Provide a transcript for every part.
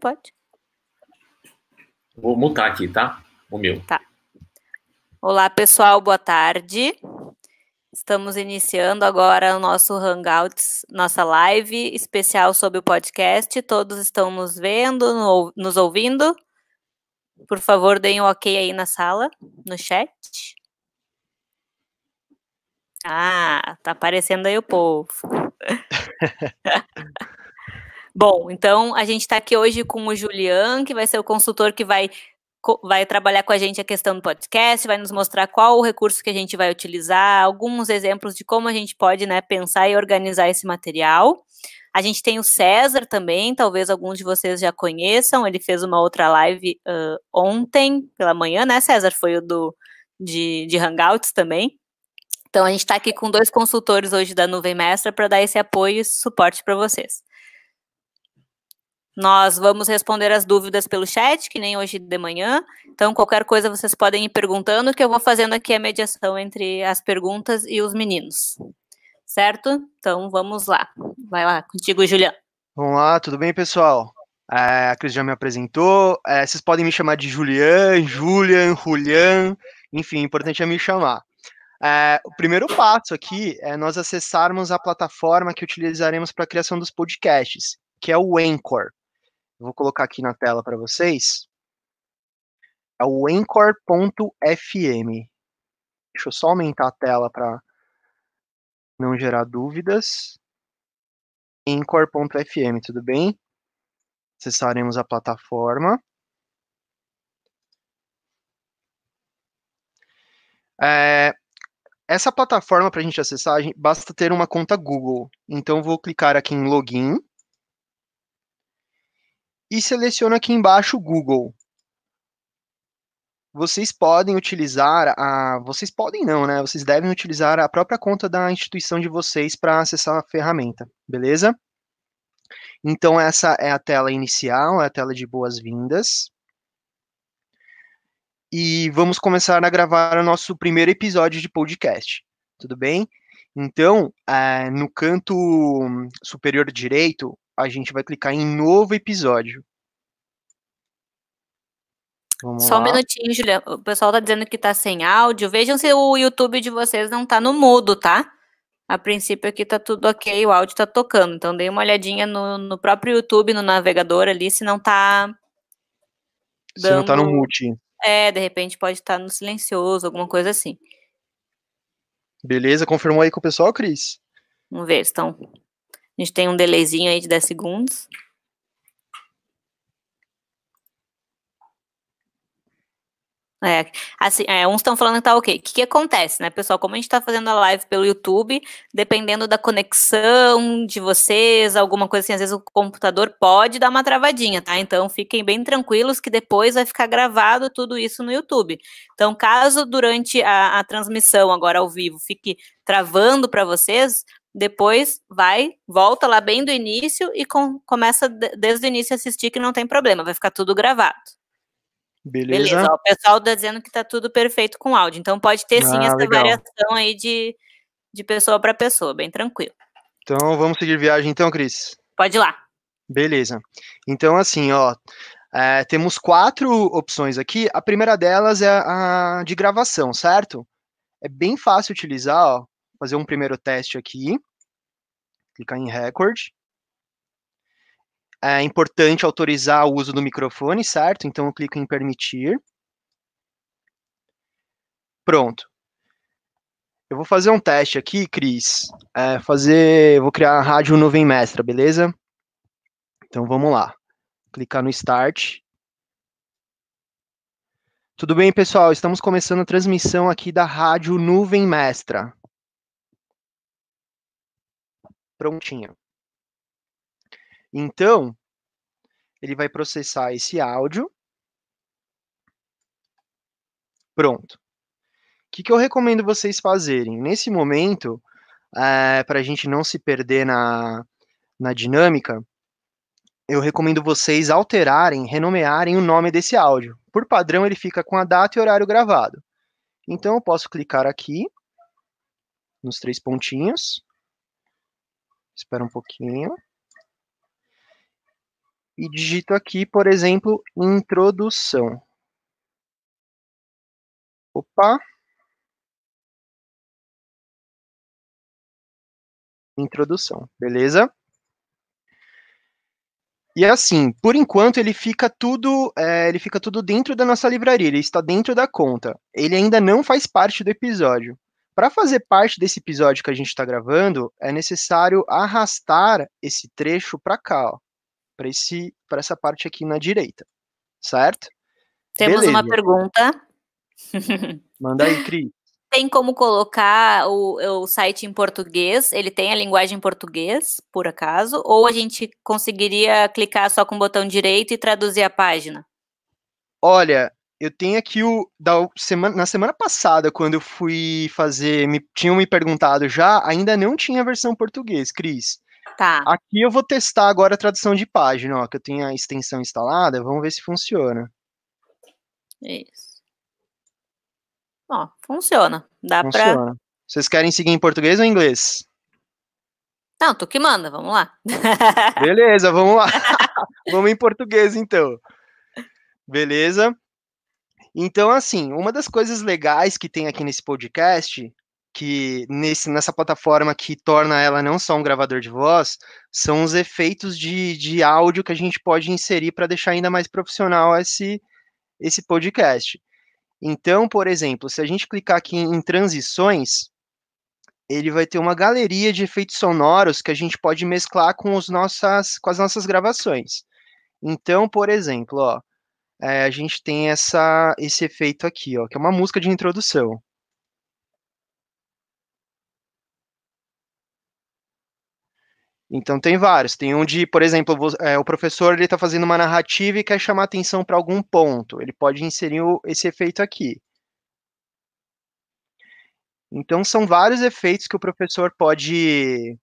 Pode. Vou mutar aqui, tá? O meu. Tá. Olá, pessoal, boa tarde. Estamos iniciando agora o nosso Hangouts, nossa live especial sobre o podcast. Todos estão nos vendo, nos ouvindo. Por favor, deem um ok aí na sala, no chat. Ah, tá aparecendo aí o povo. Bom, então a gente está aqui hoje com o Julian, que vai ser o consultor que vai, vai trabalhar com a gente a questão do podcast, vai nos mostrar qual o recurso que a gente vai utilizar, alguns exemplos de como a gente pode né, pensar e organizar esse material. A gente tem o César também, talvez alguns de vocês já conheçam. Ele fez uma outra live uh, ontem pela manhã, né, César? Foi o do de, de Hangouts também. Então a gente está aqui com dois consultores hoje da Nuvem Mestra para dar esse apoio e suporte para vocês. Nós vamos responder as dúvidas pelo chat, que nem hoje de manhã. Então, qualquer coisa vocês podem ir perguntando, que eu vou fazendo aqui a mediação entre as perguntas e os meninos. Certo? Então, vamos lá. Vai lá, contigo, Juliano. Vamos lá, tudo bem, pessoal? É, a Cris já me apresentou. É, vocês podem me chamar de Julian, Julian, Julian. Enfim, é importante é me chamar. É, o primeiro passo aqui é nós acessarmos a plataforma que utilizaremos para a criação dos podcasts, que é o Anchor vou colocar aqui na tela para vocês. É o encore.fm. Deixa eu só aumentar a tela para não gerar dúvidas. encore.fm, tudo bem? Acessaremos a plataforma. É, essa plataforma para a gente acessar, basta ter uma conta Google. Então, vou clicar aqui em login e seleciona aqui embaixo Google. Vocês podem utilizar a. Vocês podem não, né? Vocês devem utilizar a própria conta da instituição de vocês para acessar a ferramenta, beleza? Então, essa é a tela inicial, é a tela de boas-vindas. E vamos começar a gravar o nosso primeiro episódio de podcast, tudo bem? Então, eh, no canto superior direito, a gente vai clicar em novo episódio. Vamos Só lá. um minutinho, Julia. O pessoal tá dizendo que tá sem áudio. Vejam se o YouTube de vocês não tá no mudo, tá? A princípio aqui tá tudo ok, o áudio tá tocando. Então dê uma olhadinha no, no próprio YouTube, no navegador ali, se não tá. Dando... Se não tá no mute. É, de repente pode estar tá no silencioso, alguma coisa assim. Beleza, confirmou aí com o pessoal, Cris? Vamos ver, estão a gente tem um delayzinho aí de 10 segundos. É, assim, é, uns estão falando que tá ok. O que, que, acontece, né, pessoal? Como a gente está fazendo a live pelo YouTube, dependendo da conexão de vocês, alguma coisa assim, às vezes o computador pode dar uma travadinha, tá? Então fiquem bem tranquilos que depois vai ficar gravado tudo isso no YouTube. Então, caso durante a, a transmissão agora ao vivo fique travando para vocês, depois vai, volta lá bem do início e com, começa desde o início a assistir que não tem problema, vai ficar tudo gravado. Beleza. Beleza. Ó, o pessoal tá dizendo que tá tudo perfeito com áudio, então pode ter sim ah, essa legal. variação aí de, de pessoa para pessoa, bem tranquilo. Então vamos seguir viagem então, Cris? Pode ir lá. Beleza. Então assim, ó, é, temos quatro opções aqui. A primeira delas é a de gravação, certo? É bem fácil utilizar, ó, fazer um primeiro teste aqui. Clicar em Record. É importante autorizar o uso do microfone, certo? Então eu clico em Permitir. Pronto. Eu vou fazer um teste aqui, Cris. É, fazer, vou criar a rádio nuvem mestra, beleza? Então vamos lá. Clicar no Start. Tudo bem, pessoal? Estamos começando a transmissão aqui da rádio Nuvem Mestra prontinha. Então, ele vai processar esse áudio. Pronto. O que, que eu recomendo vocês fazerem? Nesse momento, é, eh, para a gente não se perder na, na dinâmica, eu recomendo vocês alterarem, renomearem o nome desse áudio. Por padrão, ele fica com a data e horário gravado. Então, eu posso clicar aqui, nos três pontinhos, Espera um pouquinho. E digito aqui, por exemplo, introdução. Opa. Introdução, beleza? E assim, por enquanto ele fica tudo, é, ele fica tudo dentro da nossa livraria, ele está dentro da conta. Ele ainda não faz parte do episódio. Para fazer parte desse episódio que a gente está gravando, é necessário arrastar esse trecho para cá, para essa parte aqui na direita, certo? Temos Beleza. uma pergunta. Manda aí, Cris. Tem como colocar o, o site em português? Ele tem a linguagem em português, por acaso? Ou a gente conseguiria clicar só com o botão direito e traduzir a página? Olha, eu tenho aqui o da semana, na semana passada quando eu fui fazer, me tinham me perguntado já, ainda não tinha a versão português, Cris. Tá. Aqui eu vou testar agora a tradução de página, ó, que eu tenho a extensão instalada, vamos ver se funciona. Isso. Ó, funciona. Dá funciona. Pra... Vocês querem seguir em português ou em inglês? Não, tu que manda, vamos lá. Beleza, vamos lá. vamos em português então. Beleza. Então, assim, uma das coisas legais que tem aqui nesse podcast, que nesse, nessa plataforma que torna ela não só um gravador de voz, são os efeitos de, de áudio que a gente pode inserir para deixar ainda mais profissional esse, esse podcast. Então, por exemplo, se a gente clicar aqui em transições, ele vai ter uma galeria de efeitos sonoros que a gente pode mesclar com, os nossas, com as nossas gravações. Então, por exemplo, ó, é, a gente tem essa, esse efeito aqui, ó, que é uma música de introdução. Então tem vários. Tem um de, por exemplo, é, o professor ele está fazendo uma narrativa e quer chamar atenção para algum ponto. Ele pode inserir o, esse efeito aqui. Então são vários efeitos que o professor pode.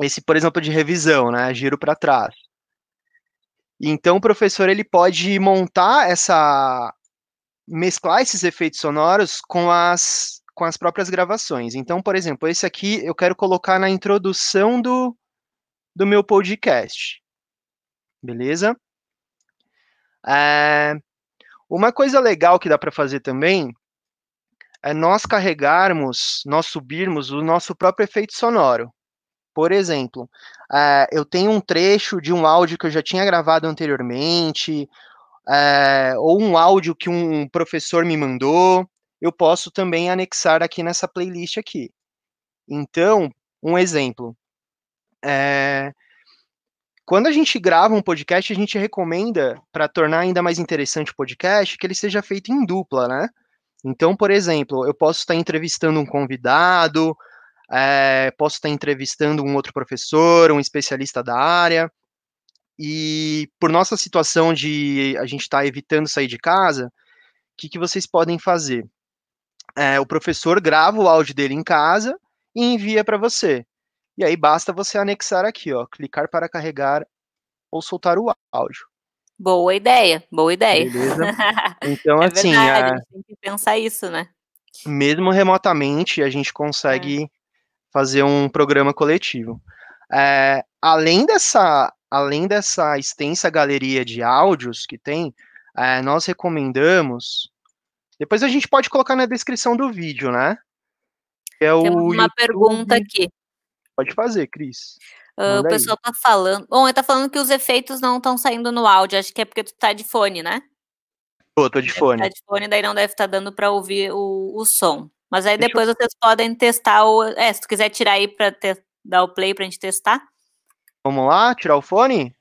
Esse, por exemplo, de revisão, né? Giro para trás. Então o professor ele pode montar essa mesclar esses efeitos sonoros com as com as próprias gravações. Então, por exemplo, esse aqui eu quero colocar na introdução do do meu podcast. Beleza? É, uma coisa legal que dá para fazer também é nós carregarmos, nós subirmos o nosso próprio efeito sonoro. Por exemplo, uh, eu tenho um trecho de um áudio que eu já tinha gravado anteriormente, uh, ou um áudio que um professor me mandou, eu posso também anexar aqui nessa playlist aqui. Então, um exemplo. É, quando a gente grava um podcast, a gente recomenda, para tornar ainda mais interessante o podcast, que ele seja feito em dupla, né? Então, por exemplo, eu posso estar entrevistando um convidado, é, posso estar entrevistando um outro professor, um especialista da área. E por nossa situação de a gente estar tá evitando sair de casa, o que, que vocês podem fazer? É, o professor grava o áudio dele em casa e envia para você. E aí basta você anexar aqui, ó, clicar para carregar ou soltar o áudio. Boa ideia, boa ideia. Beleza? Então, é assim. Verdade, a... É a gente tem que pensar isso, né? Mesmo remotamente, a gente consegue é fazer um programa coletivo. É, além dessa além dessa extensa galeria de áudios que tem, é, nós recomendamos. Depois a gente pode colocar na descrição do vídeo, né? É Tem uma YouTube. pergunta aqui. Pode fazer, Cris. Uh, o pessoal aí. tá falando. Bom, ele tá falando que os efeitos não estão saindo no áudio. Acho que é porque tu tá de fone, né? Tô, tô de deve fone. Tá de fone, daí não deve estar tá dando para ouvir o, o som. Mas aí Deixa depois eu... vocês podem testar o. É, se tu quiser tirar aí para te... dar o play pra gente testar. Vamos lá, tirar o fone?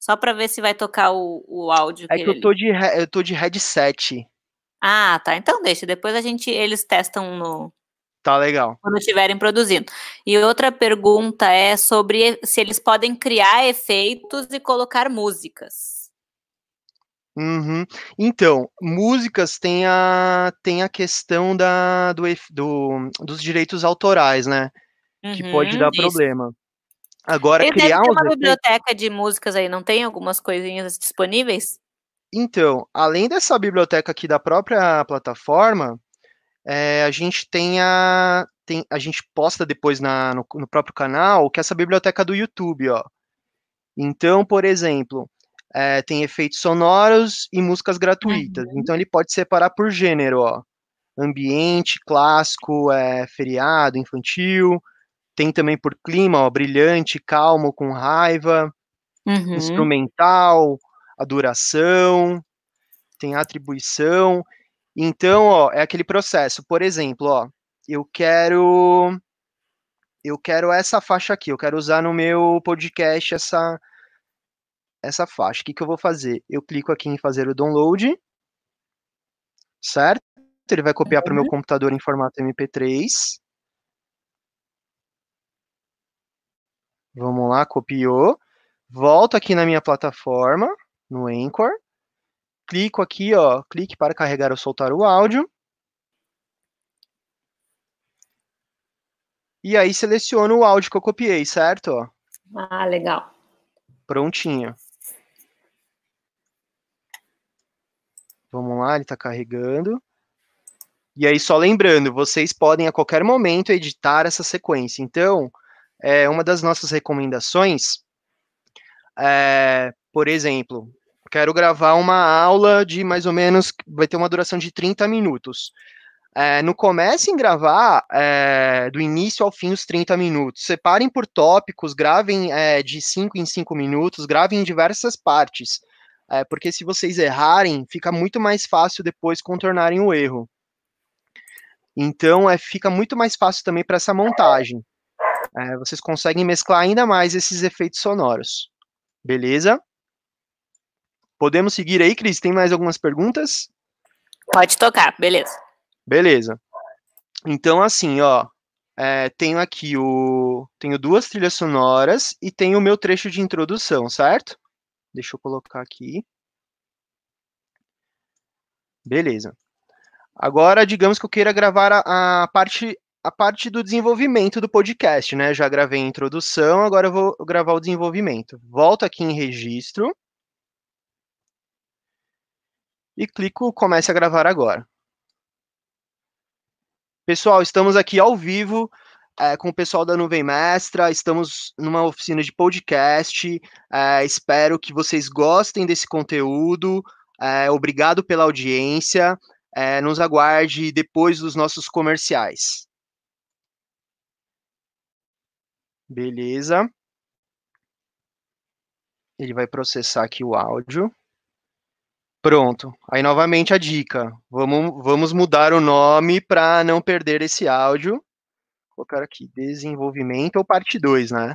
Só para ver se vai tocar o, o áudio. É que, que eu, ele... tô de, eu tô de headset. Ah, tá. Então deixa. Depois a gente eles testam no. Tá legal. Quando estiverem produzindo. E outra pergunta é sobre se eles podem criar efeitos e colocar músicas. Uhum. Então, músicas tem a, tem a questão da, do, do dos direitos autorais, né? Uhum, que pode uhum, dar isso. problema. Agora, Ele criar uma efeitos... biblioteca de músicas aí, não tem algumas coisinhas disponíveis? Então, além dessa biblioteca aqui da própria plataforma, é, a gente tem a, tem a gente posta depois na, no, no próprio canal que é essa biblioteca do YouTube, ó. Então, por exemplo, é, tem efeitos sonoros e músicas gratuitas. Uhum. Então ele pode separar por gênero, ó. Ambiente, clássico, é, feriado, infantil. Tem também por clima, ó, brilhante, calmo, com raiva, uhum. instrumental, a duração, tem atribuição. Então, ó, é aquele processo. Por exemplo, ó, eu quero eu quero essa faixa aqui, eu quero usar no meu podcast essa essa faixa. O que, que eu vou fazer? Eu clico aqui em fazer o download, certo? Ele vai copiar uhum. para o meu computador em formato MP3. Vamos lá, copiou. Volto aqui na minha plataforma, no Anchor. Clico aqui, ó, clique para carregar ou soltar o áudio. E aí seleciono o áudio que eu copiei, certo? Ah, legal. Prontinho. Vamos lá, ele está carregando. E aí, só lembrando, vocês podem a qualquer momento editar essa sequência. Então, é, uma das nossas recomendações é, por exemplo, quero gravar uma aula de mais ou menos, vai ter uma duração de 30 minutos. É, não comecem a gravar é, do início ao fim os 30 minutos. Separem por tópicos, gravem é, de 5 em 5 minutos, gravem em diversas partes. É, porque se vocês errarem, fica muito mais fácil depois contornarem o erro. Então, é, fica muito mais fácil também para essa montagem. É, vocês conseguem mesclar ainda mais esses efeitos sonoros. Beleza? Podemos seguir aí, Cris? Tem mais algumas perguntas? Pode tocar, beleza. Beleza. Então, assim, ó, é, tenho aqui o. Tenho duas trilhas sonoras e tenho o meu trecho de introdução, certo? Deixa eu colocar aqui. Beleza. Agora, digamos que eu queira gravar a, a parte a parte do desenvolvimento do podcast, né? Já gravei a introdução, agora eu vou gravar o desenvolvimento. Volto aqui em registro e clico comece a gravar agora. Pessoal, estamos aqui ao vivo é, com o pessoal da Nuvem Mestra, estamos numa oficina de podcast. É, espero que vocês gostem desse conteúdo. É, obrigado pela audiência. É, nos aguarde depois dos nossos comerciais. Beleza. Ele vai processar aqui o áudio. Pronto. Aí novamente a dica. Vamos, vamos mudar o nome para não perder esse áudio colocar aqui desenvolvimento é ou parte 2, né?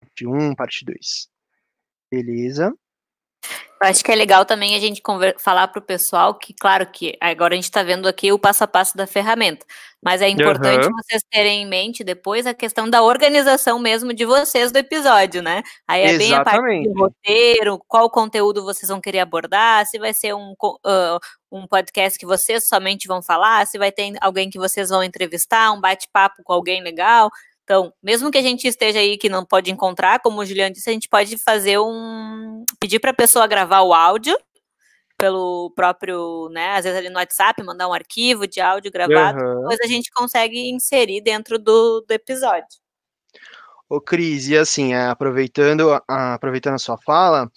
Parte 1, um, parte 2. Beleza. Acho que é legal também a gente falar para o pessoal que, claro que agora a gente está vendo aqui o passo a passo da ferramenta, mas é importante uhum. vocês terem em mente depois a questão da organização mesmo de vocês do episódio, né? Aí é Exatamente. bem a parte do roteiro, qual conteúdo vocês vão querer abordar, se vai ser um, uh, um podcast que vocês somente vão falar, se vai ter alguém que vocês vão entrevistar, um bate-papo com alguém legal. Então, mesmo que a gente esteja aí que não pode encontrar, como o Juliano disse, a gente pode fazer um. pedir para a pessoa gravar o áudio pelo próprio, né? Às vezes ali no WhatsApp, mandar um arquivo de áudio gravado, uhum. depois a gente consegue inserir dentro do, do episódio. Ô, Cris, e assim, eh, aproveitando, aproveitando a sua fala,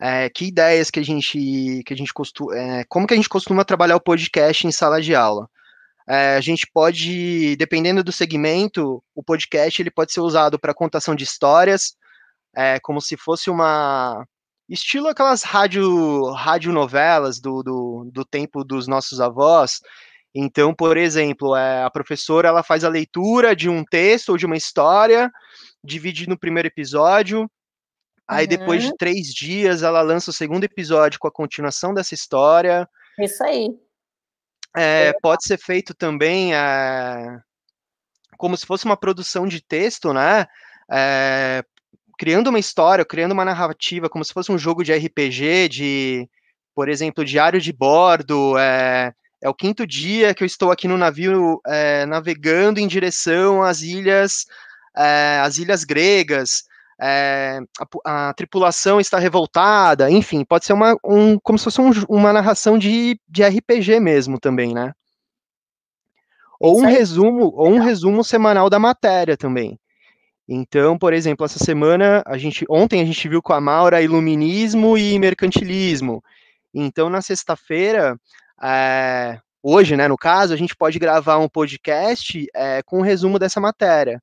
é, que ideias que a gente, que a gente costuma, é, eh, como que a gente costuma trabalhar o podcast em sala de aula? É, a gente pode, dependendo do segmento, o podcast ele pode ser usado para contação de histórias, é, como se fosse uma estilo aquelas rádio radionovelas do, do, do tempo dos nossos avós. Então, por exemplo, é, a professora ela faz a leitura de um texto ou de uma história, divide no primeiro episódio, Aí depois de uhum. três dias ela lança o segundo episódio com a continuação dessa história. Isso aí é, pode ser feito também é, como se fosse uma produção de texto, né? É, criando uma história, criando uma narrativa, como se fosse um jogo de RPG, de, por exemplo, diário de bordo. Eh, é, o quinto dia que eu estou aqui no navio navegando em direção às ilhas, às ilhas gregas é, a, a, tripulação está revoltada, enfim, pode ser uma, um, como se fosse um, uma narração de, de RPG mesmo também, né? Ou um resumo, ou um resumo semanal da matéria também. Então, por exemplo, essa semana a gente, ontem a gente viu com a Maura iluminismo e mercantilismo. Então, na sexta-feira, é, hoje, né, no caso, a gente pode gravar um podcast é, com um resumo dessa matéria.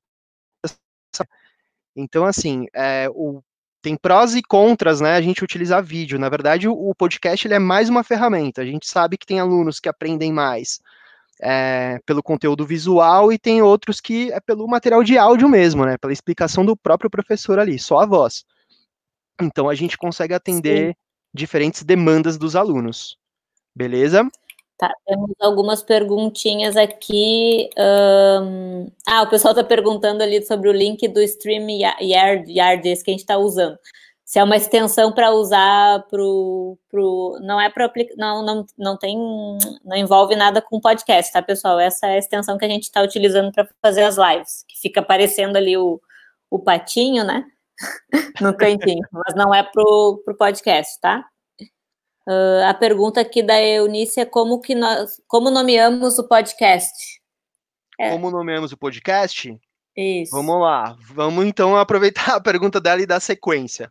Então, assim, é, o, tem prós e contras, né? A gente utilizar vídeo. Na verdade, o, o podcast ele é mais uma ferramenta. A gente sabe que tem alunos que aprendem mais é, pelo conteúdo visual e tem outros que é pelo material de áudio mesmo, né? Pela explicação do próprio professor ali, só a voz. Então, a gente consegue atender Sim. diferentes demandas dos alunos. Beleza? Tá, temos algumas perguntinhas aqui. Um... Ah, o pessoal está perguntando ali sobre o link do StreamYard, Yard, esse que a gente está usando. Se é uma extensão para usar para pro... Não é para não, não, não tem. Não envolve nada com podcast, tá, pessoal? Essa é a extensão que a gente está utilizando para fazer as lives, que fica aparecendo ali o, o patinho, né? no cantinho, mas não é pro, pro podcast, tá? Uh, a pergunta aqui da Eunice é como que nós, como nomeamos o podcast? É. Como nomeamos o podcast? Isso. Vamos lá, vamos então aproveitar a pergunta dela e dar sequência.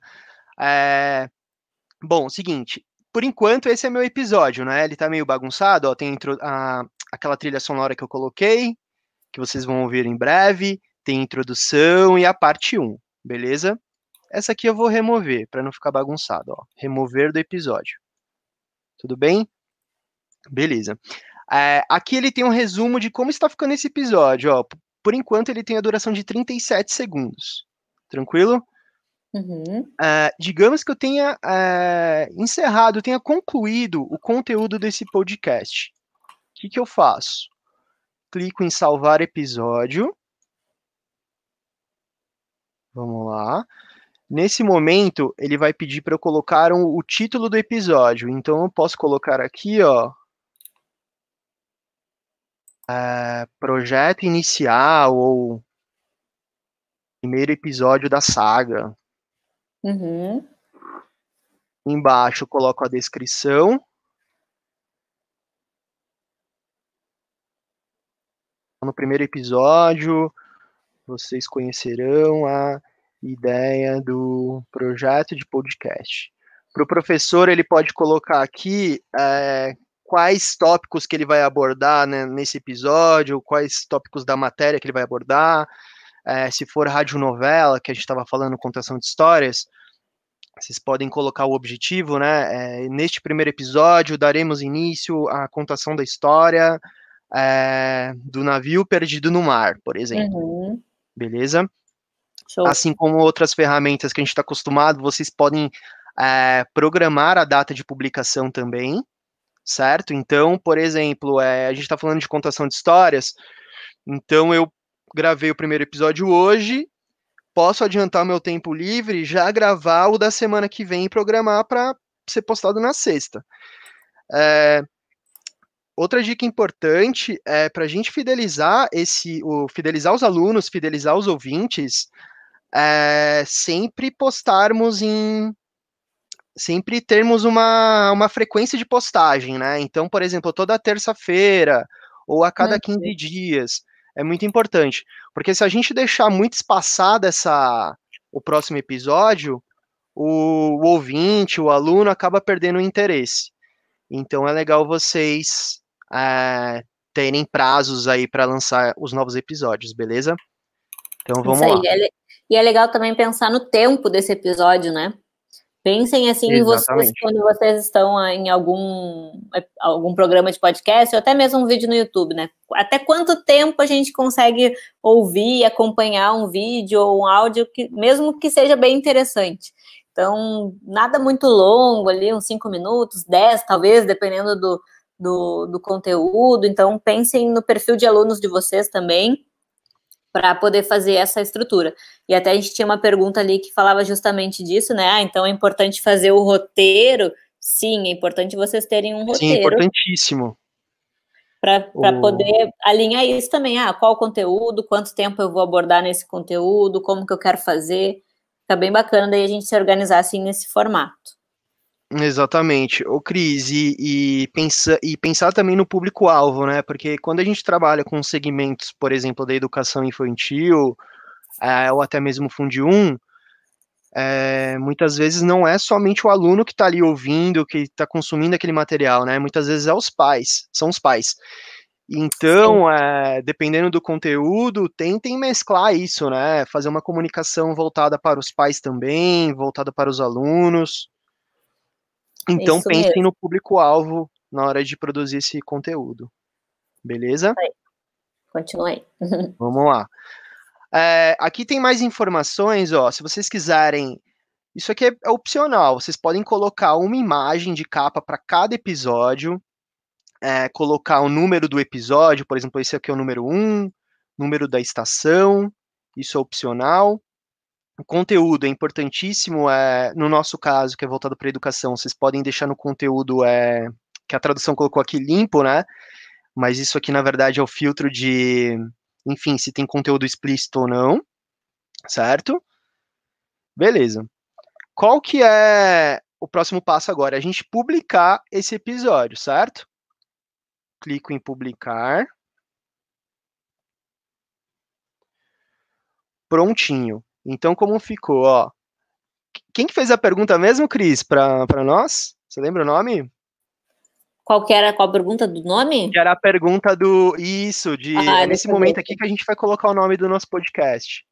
É... Bom, seguinte, por enquanto esse é meu episódio, né? Ele tá meio bagunçado, ó, tem a, aquela trilha sonora que eu coloquei, que vocês vão ouvir em breve, tem introdução e a parte 1, beleza? Essa aqui eu vou remover, para não ficar bagunçado, ó. Remover do episódio. Tudo bem? Beleza. É, aqui ele tem um resumo de como está ficando esse episódio. Ó. Por enquanto, ele tem a duração de 37 segundos. Tranquilo? Uhum. É, digamos que eu tenha é, encerrado, tenha concluído o conteúdo desse podcast. O que, que eu faço? Clico em salvar episódio. Vamos lá. Nesse momento, ele vai pedir para eu colocar um, o título do episódio. Então, eu posso colocar aqui, ó. É, projeto inicial ou primeiro episódio da saga. Uhum. Embaixo, eu coloco a descrição. No primeiro episódio, vocês conhecerão a ideia do projeto de podcast. Para o professor, ele pode colocar aqui é, quais tópicos que ele vai abordar né, nesse episódio, quais tópicos da matéria que ele vai abordar. É, se for radionovela, que a gente estava falando, contação de histórias, vocês podem colocar o objetivo, né? É, neste primeiro episódio, daremos início à contação da história é, do navio perdido no mar, por exemplo. Uhum. Beleza? Show. Assim como outras ferramentas que a gente está acostumado, vocês podem é, programar a data de publicação também, certo? Então, por exemplo, é, a gente está falando de contação de histórias, então eu gravei o primeiro episódio hoje, posso adiantar meu tempo livre, já gravar o da semana que vem e programar para ser postado na sexta. É, outra dica importante é para a gente fidelizar esse, o, fidelizar os alunos, fidelizar os ouvintes é, sempre postarmos em. Sempre termos uma, uma frequência de postagem, né? Então, por exemplo, toda terça-feira ou a cada 15 uhum. dias é muito importante. Porque se a gente deixar muito espaçado essa, o próximo episódio, o, o, ouvinte, o aluno acaba perdendo o interesse. Então é legal vocês é, terem prazos aí para lançar os novos episódios, beleza? Então vamos Isso aí, é lá. E é legal também pensar no tempo desse episódio, né? Pensem assim Exatamente. em vocês quando vocês estão ah, em algum, eh, algum programa de podcast ou até mesmo um vídeo no YouTube, né? Até quanto tempo a gente consegue ouvir e acompanhar um vídeo ou um áudio, que, mesmo que seja bem interessante. Então, nada muito longo ali, uns 5 minutos, 10 talvez, dependendo do, do, do conteúdo. Então, pensem no perfil de alunos de vocês também para poder fazer essa estrutura. E até a gente tinha uma pergunta ali que falava justamente disso, né? Ah, então é importante fazer o roteiro. Sim, é importante vocês terem um roteiro. Sim, é importantíssimo. Para o... poder alinhar isso também. Ah, qual conteúdo, quanto tempo eu vou abordar nesse conteúdo, como que eu quero fazer. Fica bem bacana daí a gente se organizar assim nesse formato. Exatamente. Ô, Cris, e, e, pensa, e pensar também no público-alvo, né? Porque quando a gente trabalha com segmentos, por exemplo, da educação infantil, é, ou até mesmo Fundi 1, é, muitas vezes não é somente o aluno que está ali ouvindo, que está consumindo aquele material, né? Muitas vezes é os pais, são os pais. Então, é, dependendo do conteúdo, tentem mesclar isso, né? Fazer uma comunicação voltada para os pais também, voltada para os alunos. Então Isso pensem mesmo. no público-alvo na hora de produzir esse conteúdo. Beleza? Aí. Continua aí. Vamos lá. É, aqui tem mais informações, ó. Se vocês quiserem. Isso aqui é, é opcional. Vocês podem colocar uma imagem de capa para cada episódio. É, colocar o número do episódio, por exemplo, esse aqui é o número 1, número da estação, isso é opcional o conteúdo é importantíssimo. É, no nosso caso, que é voltado para a educação, vocês podem deixar no conteúdo é, que a tradução colocou aqui limpo, né? Mas isso aqui, na verdade, é o filtro de, enfim, se tem conteúdo explícito ou não, certo? Beleza. Qual que é o próximo passo agora? É a gente publicar esse episódio, certo? Clico em publicar. Prontinho. Então, como ficou, ó. Quem que fez a pergunta mesmo, Cris, para nós? Você lembra o nome? Qual que era qual a pergunta do nome? Que era a pergunta do. Isso, de. Ah, é nesse momento ver. aqui que a gente vai colocar o nome do nosso podcast.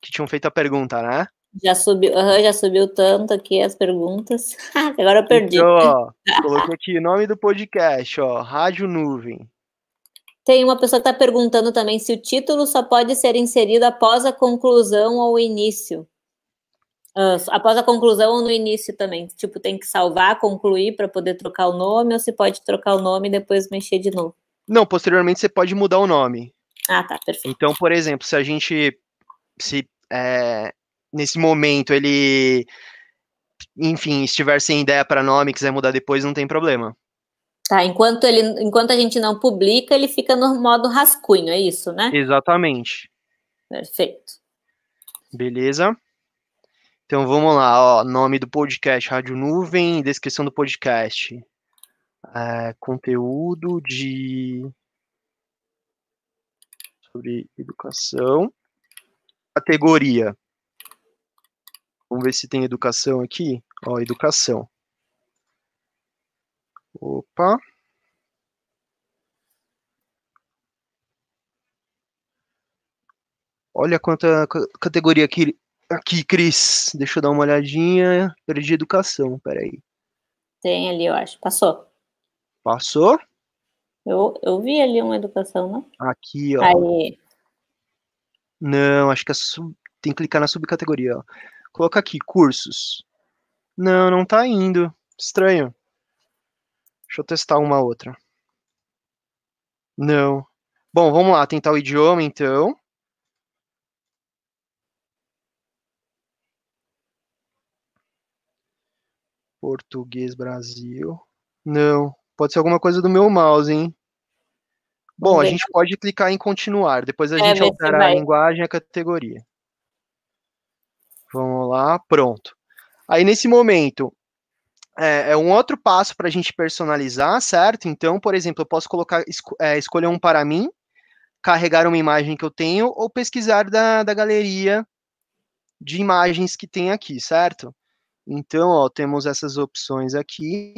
Que tinham feito a pergunta, né? Já subiu, uhum, já subiu tanto aqui as perguntas. Agora eu perdi. Então, ó, coloquei aqui o nome do podcast, ó, Rádio Nuvem. Tem uma pessoa que está perguntando também se o título só pode ser inserido após a conclusão ou início. Uh, após a conclusão ou no início também. Tipo, tem que salvar, concluir para poder trocar o nome, ou se pode trocar o nome e depois mexer de novo. Não, posteriormente você pode mudar o nome. Ah, tá, perfeito. Então, por exemplo, se a gente. Se é, nesse momento ele. Enfim, estiver sem ideia para nome e quiser mudar depois, não tem problema. Tá, enquanto, ele, enquanto a gente não publica, ele fica no modo rascunho, é isso, né? Exatamente. Perfeito. Beleza? Então vamos lá, ó, nome do podcast Rádio Nuvem, descrição do podcast. É, conteúdo de sobre educação. Categoria. Vamos ver se tem educação aqui. Ó, educação. Opa. Olha quanta categoria aqui, aqui, Cris. Deixa eu dar uma olhadinha. Perdi educação, peraí. Tem ali, eu acho. Passou. Passou? Eu, eu vi ali uma educação, não? Né? Aqui, ó. Aí. Não, acho que é sub... tem que clicar na subcategoria, ó. Coloca aqui, cursos. Não, não tá indo. Estranho. Deixa eu testar uma outra. Não. Bom, vamos lá, tentar o idioma então. Português Brasil. Não. Pode ser alguma coisa do meu mouse, hein? Bom, a gente pode clicar em continuar. Depois a é, gente altera a linguagem e a categoria. Vamos lá, pronto. Aí nesse momento, é, é um outro passo para a gente personalizar, certo? Então, por exemplo, eu posso colocar esco, é, escolher um para mim, carregar uma imagem que eu tenho ou pesquisar da, da galeria de imagens que tem aqui, certo? Então, ó, temos essas opções aqui.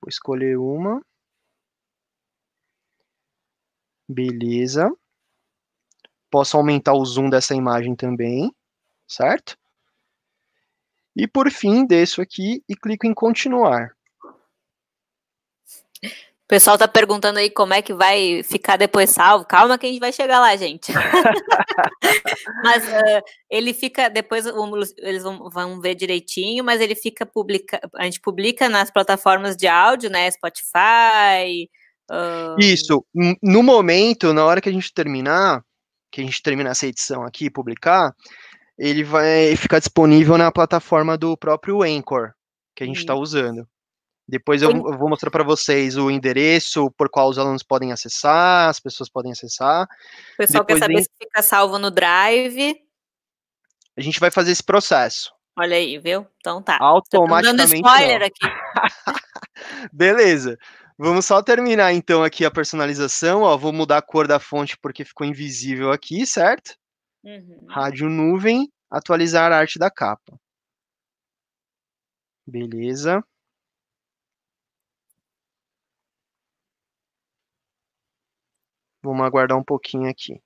Vou escolher uma. Beleza. Posso aumentar o zoom dessa imagem também, certo? E por fim, desço aqui e clico em continuar. O pessoal tá perguntando aí como é que vai ficar depois salvo. Calma que a gente vai chegar lá, gente. mas uh, ele fica, depois um, eles vão, vão, ver direitinho, mas ele fica publica, a gente publica nas plataformas de áudio, né? Spotify. Uh... Isso. No momento, na hora que a gente terminar, que a gente terminar essa edição aqui e publicar, ele vai ficar disponível na plataforma do próprio Anchor, que a gente está usando. Depois eu, eu vou mostrar para vocês o endereço por qual os alunos podem acessar, as pessoas podem acessar. O pessoal Depois quer saber em... se fica salvo no Drive. A gente vai fazer esse processo. Olha aí, viu? Então tá. Automaticamente. dando spoiler aqui. Beleza. Vamos só terminar então aqui a personalização. Ó, vou mudar a cor da fonte porque ficou invisível aqui, certo? Uhum. Rádio nuvem, atualizar a arte da capa. Beleza. Vamos aguardar um pouquinho aqui.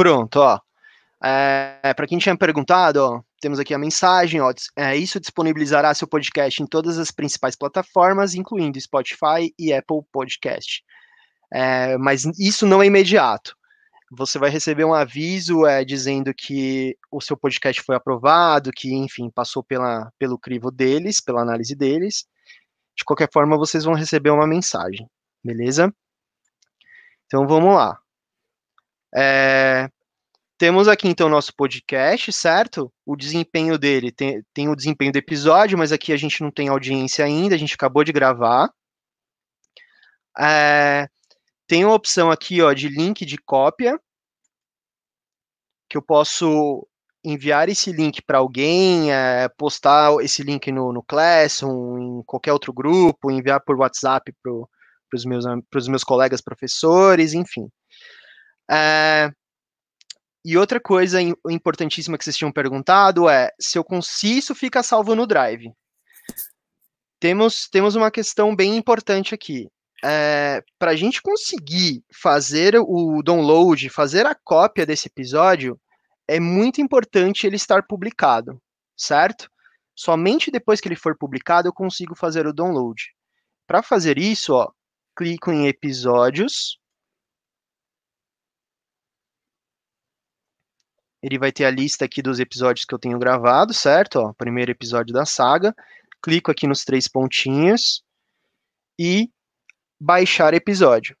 Pronto, ó. É, para quem tinha perguntado, ó, temos aqui a mensagem, ó, é, isso disponibilizará seu podcast em todas as principais plataformas, incluindo Spotify e Apple Podcast. É, mas isso não é imediato. Você vai receber um aviso é, dizendo que o seu podcast foi aprovado, que, enfim, passou pela, pelo crivo deles, pela análise deles. De qualquer forma, vocês vão receber uma mensagem, beleza? Então vamos lá. É, temos aqui então o nosso podcast, certo? O desempenho dele tem, tem o desempenho do episódio, mas aqui a gente não tem audiência ainda, a gente acabou de gravar. É, tem uma opção aqui ó, de link de cópia, que eu posso enviar esse link para alguém, é, postar esse link no, no Classroom, em qualquer outro grupo, enviar por WhatsApp para os meus, meus colegas professores, enfim. É, e outra coisa importantíssima que vocês tinham perguntado é se, eu, se isso fica salvo no Drive. Temos, temos uma questão bem importante aqui. É, eh, Para a gente conseguir fazer o download, fazer a cópia desse episódio, é muito importante ele estar publicado, certo? Somente depois que ele for publicado eu consigo fazer o download. Para fazer isso, ó, clico em episódios, ele vai ter a lista aqui dos episódios que eu tenho gravado, certo? Ó, primeiro episódio da saga. Clico aqui nos três pontinhos e baixar episódio.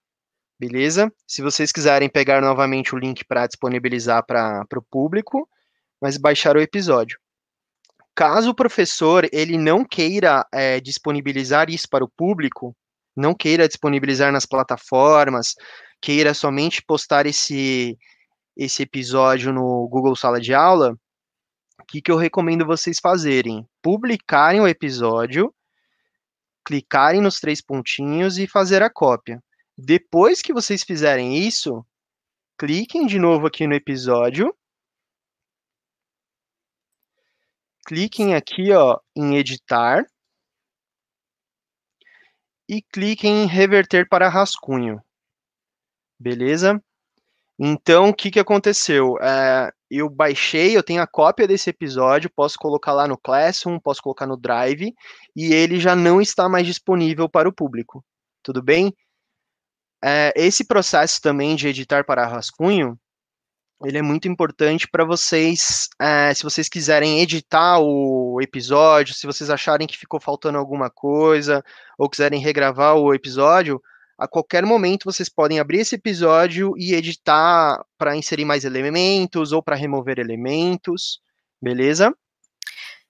Beleza? Se vocês quiserem pegar novamente o link para disponibilizar para o público, mas baixar o episódio. Caso o professor ele não queira é, disponibilizar isso para o público, não queira disponibilizar nas plataformas, queira somente postar esse esse episódio no Google Sala de Aula, o que, que eu recomendo vocês fazerem? Publicarem o episódio, clicarem nos três pontinhos e fazer a cópia. Depois que vocês fizerem isso, cliquem de novo aqui no episódio. Cliquem aqui ó, em editar. E cliquem em reverter para rascunho. Beleza? Então, o que, que aconteceu? É, eu baixei, eu tenho a cópia desse episódio, posso colocar lá no Classroom, posso colocar no Drive, e ele já não está mais disponível para o público. Tudo bem? É, esse processo também de editar para rascunho, ele é muito importante para vocês, é, se vocês quiserem editar o episódio, se vocês acharem que ficou faltando alguma coisa, ou quiserem regravar o episódio, a qualquer momento vocês podem abrir esse episódio e editar para inserir mais elementos ou para remover elementos, beleza?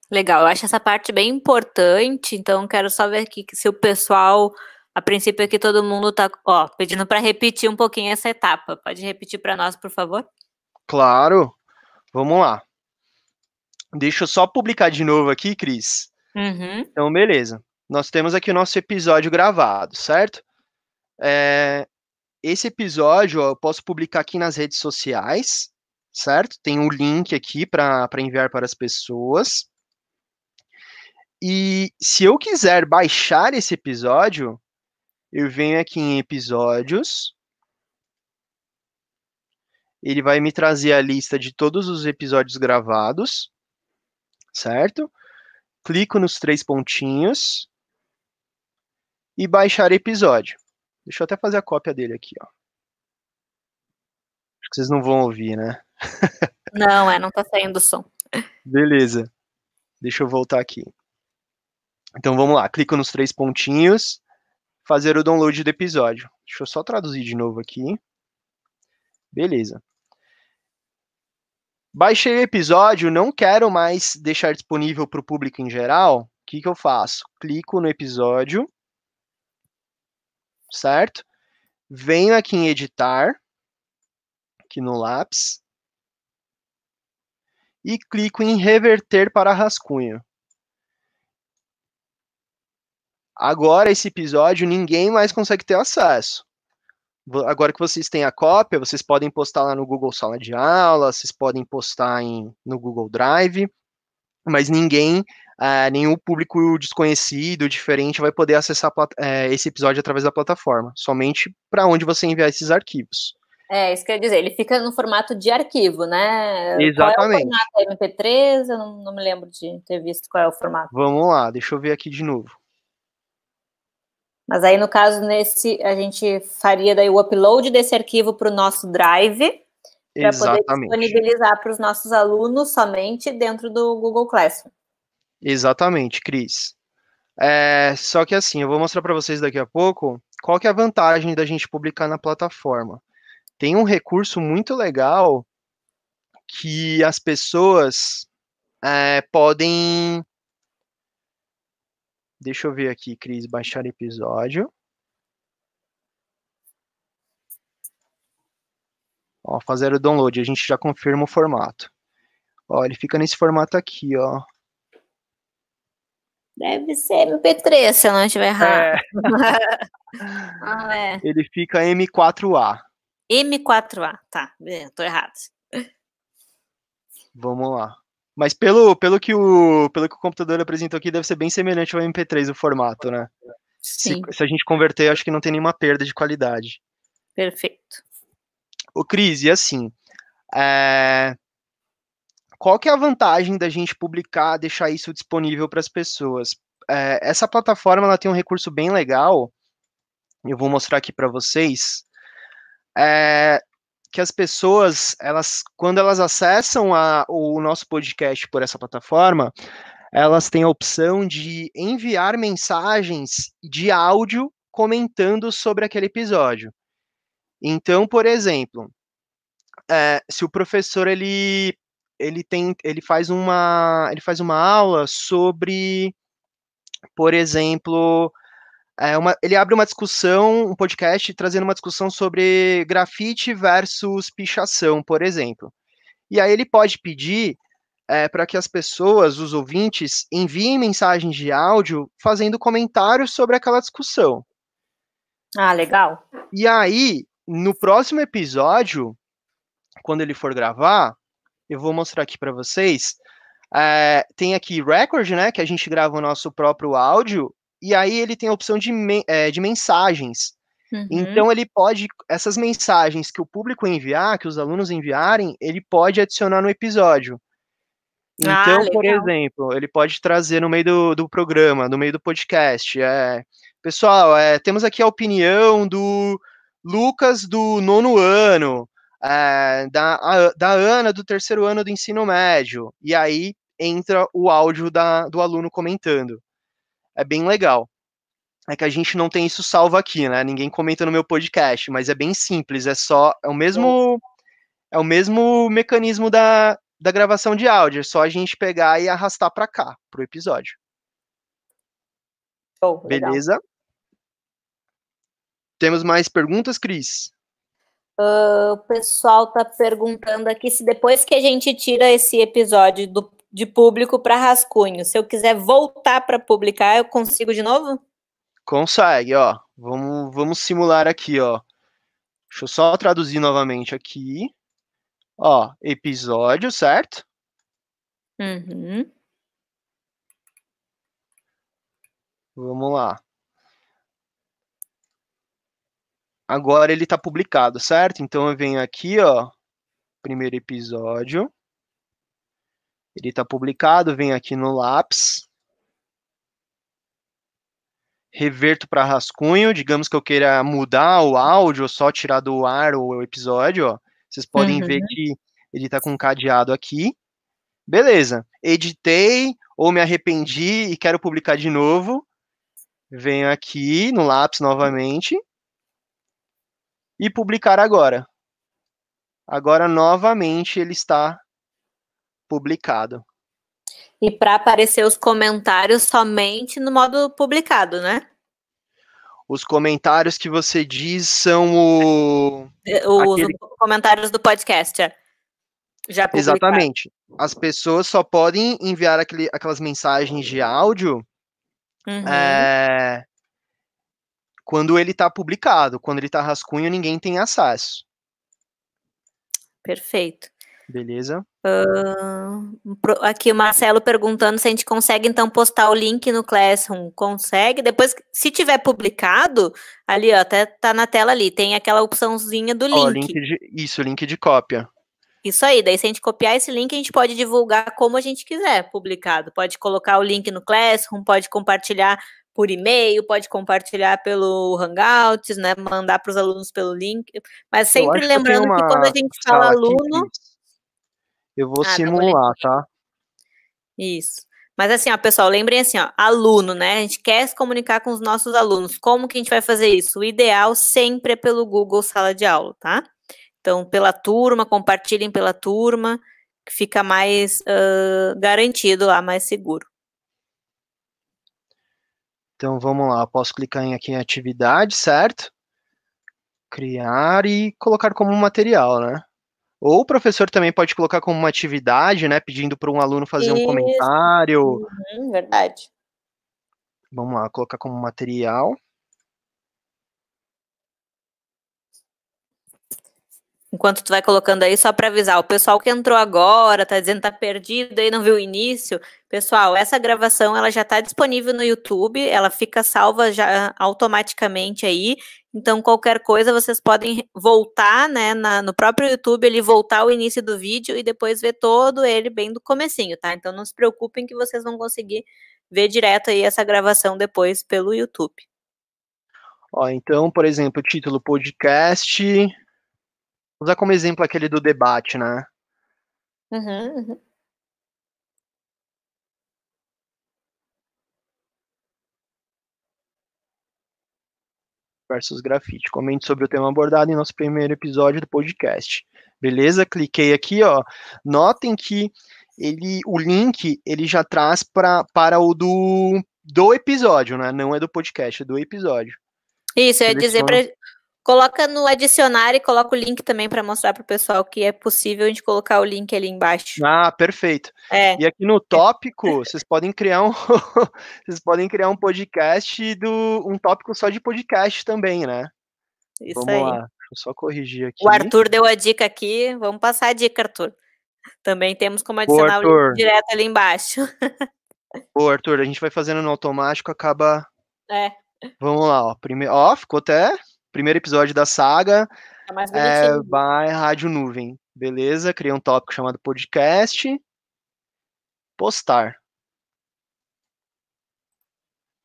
Legal, eu acho essa parte bem importante, então quero só ver aqui se o pessoal, a princípio aqui todo mundo tá, ó, pedindo para repetir um pouquinho essa etapa. Pode repetir para nós, por favor? Claro. Vamos lá. Deixa eu só publicar de novo aqui, Cris. Uhum. Então, beleza. Nós temos aqui o nosso episódio gravado, certo? É, esse episódio eu posso publicar aqui nas redes sociais, certo? Tem um link aqui para enviar para as pessoas. E se eu quiser baixar esse episódio, eu venho aqui em episódios. Ele vai me trazer a lista de todos os episódios gravados, certo? Clico nos três pontinhos e baixar episódio. Deixa eu até fazer a cópia dele aqui, ó. Acho que vocês não vão ouvir, né? Não, é, não tá saindo o som. Beleza. Deixa eu voltar aqui. Então vamos lá, clico nos três pontinhos, fazer o download do episódio. Deixa eu só traduzir de novo aqui. Beleza. Baixei o episódio, não quero mais deixar disponível para o público em geral. O que, que eu faço? Clico no episódio, certo? Venho aqui em editar, aqui no lápis, e clico em reverter para rascunho. Agora, esse episódio, ninguém mais consegue ter acesso. Agora que vocês têm a cópia, vocês podem postar lá no Google Sala de Aula, vocês podem postar em, no Google Drive, mas ninguém é, nenhum público desconhecido, diferente, vai poder acessar é, esse episódio através da plataforma, somente para onde você enviar esses arquivos. É, isso quer dizer, ele fica no formato de arquivo, né? Exatamente. Qual é o formato MP3? Eu não, não me lembro de ter visto qual é o formato. Vamos lá, deixa eu ver aqui de novo. Mas aí, no caso, nesse, a gente faria daí o upload desse arquivo para o nosso Drive, para poder disponibilizar para os nossos alunos somente dentro do Google Classroom. Exatamente, Cris. É, só que assim, eu vou mostrar para vocês daqui a pouco qual que é a vantagem da gente publicar na plataforma. Tem um recurso muito legal que as pessoas é, podem. Deixa eu ver aqui, Cris, baixar episódio. Ó, fazer o download, a gente já confirma o formato. Ó, ele fica nesse formato aqui, ó. Deve ser MP3, se eu não estiver é. errado. É. ah, é. Ele fica M4A. M4A, tá. É, tô errado. Vamos lá. Mas pelo, pelo, que o, pelo que o computador apresentou aqui, deve ser bem semelhante ao MP3 o formato, né? Sim. Se, se a gente converter, acho que não tem nenhuma perda de qualidade. Perfeito. Ô, Cris, e assim, é, qual que é a vantagem da gente publicar, deixar isso disponível para as pessoas? É, essa plataforma ela tem um recurso bem legal, eu vou mostrar aqui para vocês, é, que as pessoas, elas, quando elas acessam a, o nosso podcast por essa plataforma, elas têm a opção de enviar mensagens de áudio comentando sobre aquele episódio. Então, por exemplo, é, se o professor ele ele tem, ele faz uma, ele faz uma aula sobre, por exemplo, é uma, ele abre uma discussão, um podcast trazendo uma discussão sobre grafite versus pichação, por exemplo. E aí ele pode pedir é, para que as pessoas, os ouvintes, enviem mensagens de áudio fazendo comentários sobre aquela discussão. Ah, legal. E aí, no próximo episódio, quando ele for gravar, eu vou mostrar aqui para vocês. É, tem aqui record, né, que a gente grava o nosso próprio áudio, e aí ele tem a opção de, é, de mensagens. Uhum. Então ele pode, essas mensagens que o público enviar, que os alunos enviarem, ele pode adicionar no episódio. Ah, então, ah, por exemplo, ele pode trazer no meio do, do programa, no meio do podcast. É, pessoal, é, temos aqui a opinião do Lucas do nono ano é, da, da Ana do terceiro ano do ensino médio. E aí entra o áudio da, do aluno comentando. É bem legal. É que a gente não tem isso salvo aqui, né? Ninguém comenta no meu podcast, mas é bem simples. É só. É o mesmo. É o mesmo mecanismo da, da gravação de áudio. É só a gente pegar e arrastar para cá, pro episódio. Oh, Beleza? Temos mais perguntas, Cris? Uh, o pessoal está perguntando aqui se depois que a gente tira esse episódio do, de público para rascunho, se eu quiser voltar para publicar, eu consigo de novo? Consegue, ó. Vamos, vamos simular aqui, ó. Deixa eu só traduzir novamente aqui. Ó, episódio, certo? Uhum. Vamos lá. Agora ele está publicado, certo? Então eu venho aqui, ó, primeiro episódio. Ele está publicado, venho aqui no lápis. Reverto para rascunho, digamos que eu queira mudar o áudio, ou só tirar do ar o episódio, ó. Vocês podem uhum. ver que ele está com um cadeado aqui. Beleza. Editei ou me arrependi e quero publicar de novo. Venho aqui no lápis novamente e publicar agora. Agora, novamente, ele está publicado. E para aparecer os comentários somente no modo publicado, né? Os comentários que você diz são o. Os Aquele... comentários do podcast. É. Já Exatamente. As pessoas só podem enviar aquele, aquelas mensagens de áudio uhum. é, quando ele está publicado. Quando ele está rascunho, ninguém tem acesso. Perfeito. Beleza. Uh, aqui o Marcelo perguntando se a gente consegue então postar o link no Classroom. Consegue? Depois, se tiver publicado, ali ó, até tá na tela ali, tem aquela opçãozinha do link. link de, isso, link de cópia. Isso aí, daí se a gente copiar esse link, a gente pode divulgar como a gente quiser publicado. Pode colocar o link no Classroom, pode compartilhar por e-mail, pode compartilhar pelo Hangouts, né? Mandar para os alunos pelo link. Mas sempre lembrando que, uma... que, quando a gente fala ah, aluno. Eu vou ah, tá simular, tá? Isso. Mas assim, ó, pessoal, lembrem assim, ó, aluno, né? A gente quer se comunicar com os nossos alunos. Como que a gente vai fazer isso? O ideal sempre é pelo Google Sala de Aula, tá? Então, pela turma, compartilhem pela turma, que fica mais uh, garantido lá, mais seguro. Então vamos lá, posso clicar em, aqui em atividade, certo? Criar e colocar como material, né? Ou o professor também pode colocar como uma atividade, né? Pedindo para um aluno fazer Isso. um comentário. Hum, verdade. Vamos lá, colocar como material. enquanto tu vai colocando aí, só para avisar, o pessoal que entrou agora, tá dizendo que tá perdido e não viu o início, pessoal, essa gravação ela já tá disponível no YouTube, ela fica salva já automaticamente aí, então qualquer coisa vocês podem voltar, né, na, no próprio YouTube, ele voltar o início do vídeo e depois ver todo ele bem do comecinho, tá? Então não se preocupem que vocês vão conseguir ver direto aí essa gravação depois pelo YouTube. Ó, então, por exemplo, título podcast, usar como exemplo aquele do debate, né? Uhum, uhum. versus grafite. Comente sobre o tema abordado em nosso primeiro episódio do podcast. Beleza? Cliquei aqui, ó. Notem que ele, o link ele já traz pra, para o do, do episódio, né? Não é do podcast, é do episódio. Isso, eu ia dizer para Coloca no adicionar e coloca o link também para mostrar para o pessoal que é possível a gente colocar o link ali embaixo. Ah, perfeito. É. E aqui no tópico, vocês podem criar um vocês podem criar um podcast do um tópico só de podcast também, né? Isso vamos aí. lá. Deixa eu só corrigir aqui. O Arthur deu a dica aqui, vamos passar a dica, Arthur. Também temos como adicionar Boa, o link direto ali embaixo. Ô, Arthur, a gente vai fazendo no automático, acaba É. Vamos lá, ó. Primeiro, ó, ficou até primeiro episódio da saga é, vai é, Rádio Nuvem. Beleza? Criei um tópico chamado podcast. Postar.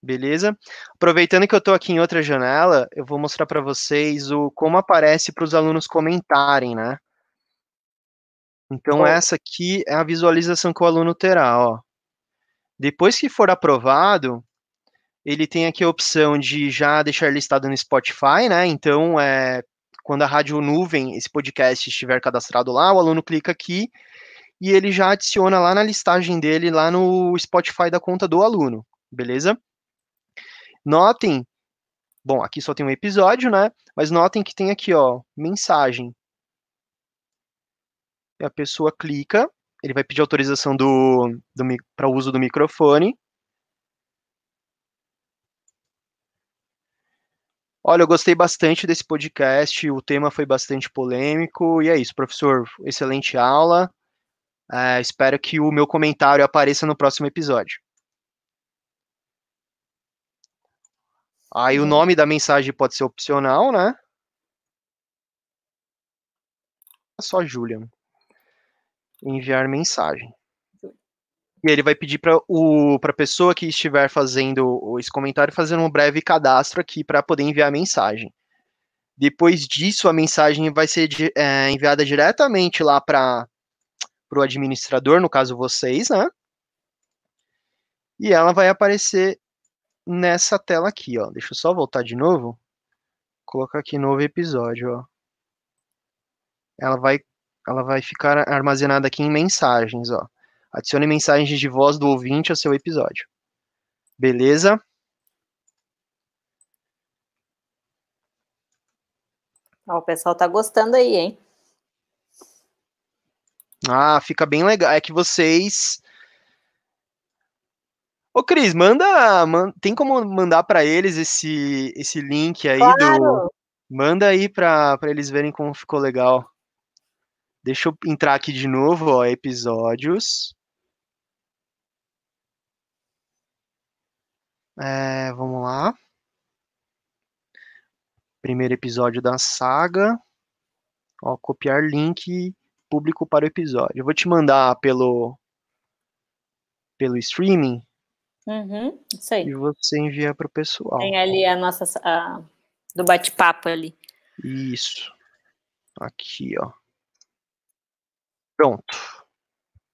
Beleza? Aproveitando que eu estou aqui em outra janela, eu vou mostrar para vocês o como aparece para os alunos comentarem, né? Então essa aqui é a visualização que o aluno terá, ó. Depois que for aprovado, ele tem aqui a opção de já deixar listado no Spotify, né? Então, é, quando a Rádio Nuvem, esse podcast, estiver cadastrado lá, o aluno clica aqui e ele já adiciona lá na listagem dele, lá no Spotify da conta do aluno, beleza? Notem, bom, aqui só tem um episódio, né? Mas notem que tem aqui, ó, mensagem. E a pessoa clica, ele vai pedir autorização do, do para uso do microfone. Olha, eu gostei bastante desse podcast, o tema foi bastante polêmico, e é isso, professor, excelente aula. É, espero que o meu comentário apareça no próximo episódio. Aí ah, o nome da mensagem pode ser opcional, né? É só Julian. Enviar mensagem. E ele vai pedir para a pessoa que estiver fazendo esse comentário fazer um breve cadastro aqui para poder enviar a mensagem. Depois disso, a mensagem vai ser é, enviada diretamente lá para o administrador, no caso vocês, né? E ela vai aparecer nessa tela aqui, ó. Deixa eu só voltar de novo. colocar aqui novo episódio, ó. Ela vai, ela vai ficar armazenada aqui em mensagens, ó. Adicione mensagens de voz do ouvinte ao seu episódio. Beleza? Ó, o pessoal tá gostando aí, hein? Ah, fica bem legal. É que vocês. Ô, Cris, manda. Man... Tem como mandar para eles esse, esse link aí claro. do. Manda aí para eles verem como ficou legal. Deixa eu entrar aqui de novo, ó, episódios. É, vamos lá. Primeiro episódio da saga. Ó, copiar link público para o episódio. Eu vou te mandar pelo pelo streaming. Uhum, isso aí. E você envia para o pessoal. Tem tá ali a nossa a, do bate-papo ali. Isso. Aqui, ó. Pronto.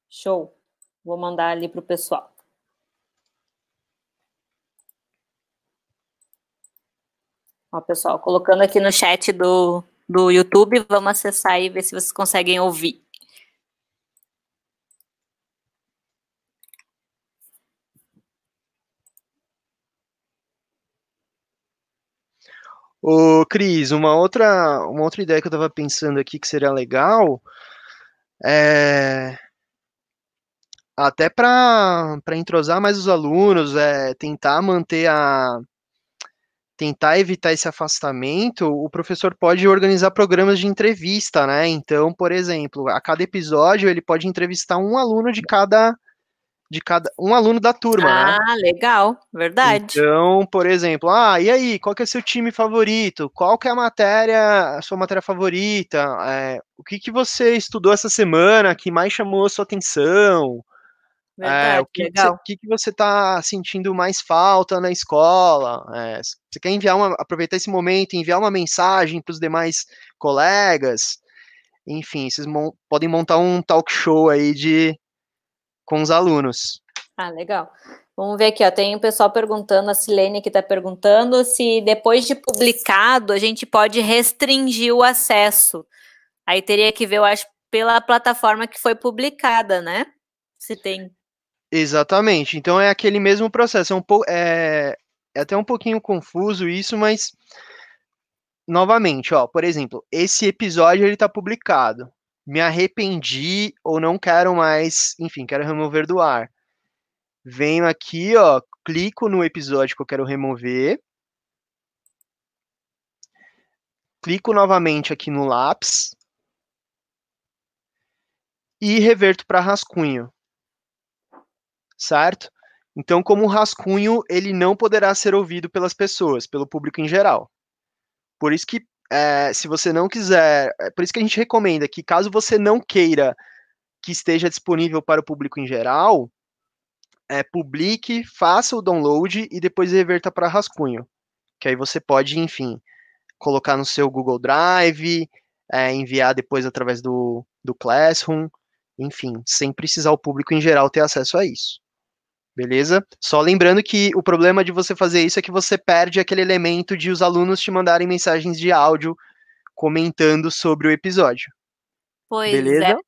Show. Vou mandar ali para o pessoal. Ó, pessoal, colocando aqui no chat do, do YouTube, vamos acessar e ver se vocês conseguem ouvir. Ô, Cris, uma outra, uma outra ideia que eu estava pensando aqui que seria legal é até para entrosar mais os alunos, é tentar manter a, tentar evitar esse afastamento, o professor pode organizar programas de entrevista, né? Então, por exemplo, a cada episódio ele pode entrevistar um aluno de cada de cada um aluno da turma. Né? Ah, né? legal, verdade. Então, por exemplo, ah, e aí, qual que é seu time favorito? Qual que é a matéria, a sua matéria favorita? É, o que que você estudou essa semana que mais chamou a sua atenção? Verdade, é, o que, legal. Que, que você está sentindo mais falta na escola? É, você quer enviar uma, aproveitar esse momento, enviar uma mensagem para os demais colegas? Enfim, vocês podem montar um talk show aí de com os alunos. Ah, legal. Vamos ver aqui, ó. Tem o um pessoal perguntando, a Silene que está perguntando se depois de publicado a gente pode restringir o acesso. Aí teria que ver, eu acho, pela plataforma que foi publicada, né? Se tem. Exatamente. Então é aquele mesmo processo. É, um po... é... é até um pouquinho confuso isso, mas novamente, ó, por exemplo, esse episódio ele está publicado. Me arrependi ou não quero mais, enfim, quero remover do ar. Venho aqui, ó, clico no episódio que eu quero remover. Clico novamente aqui no lápis e reverto para rascunho certo? Então, como um rascunho, ele não poderá ser ouvido pelas pessoas, pelo público em geral. Por isso que, é, se você não quiser, eh, por isso que a gente recomenda que, caso você não queira que esteja disponível para o público em geral, é, publique, faça o download e depois reverta para rascunho. Que aí você pode, enfim, colocar no seu Google Drive, é, enviar depois através do, do Classroom, enfim, sem precisar o público em geral ter acesso a isso. Beleza? Só lembrando que o problema de você fazer isso é que você perde aquele elemento de os alunos te mandarem mensagens de áudio comentando sobre o episódio. Pois Beleza? é.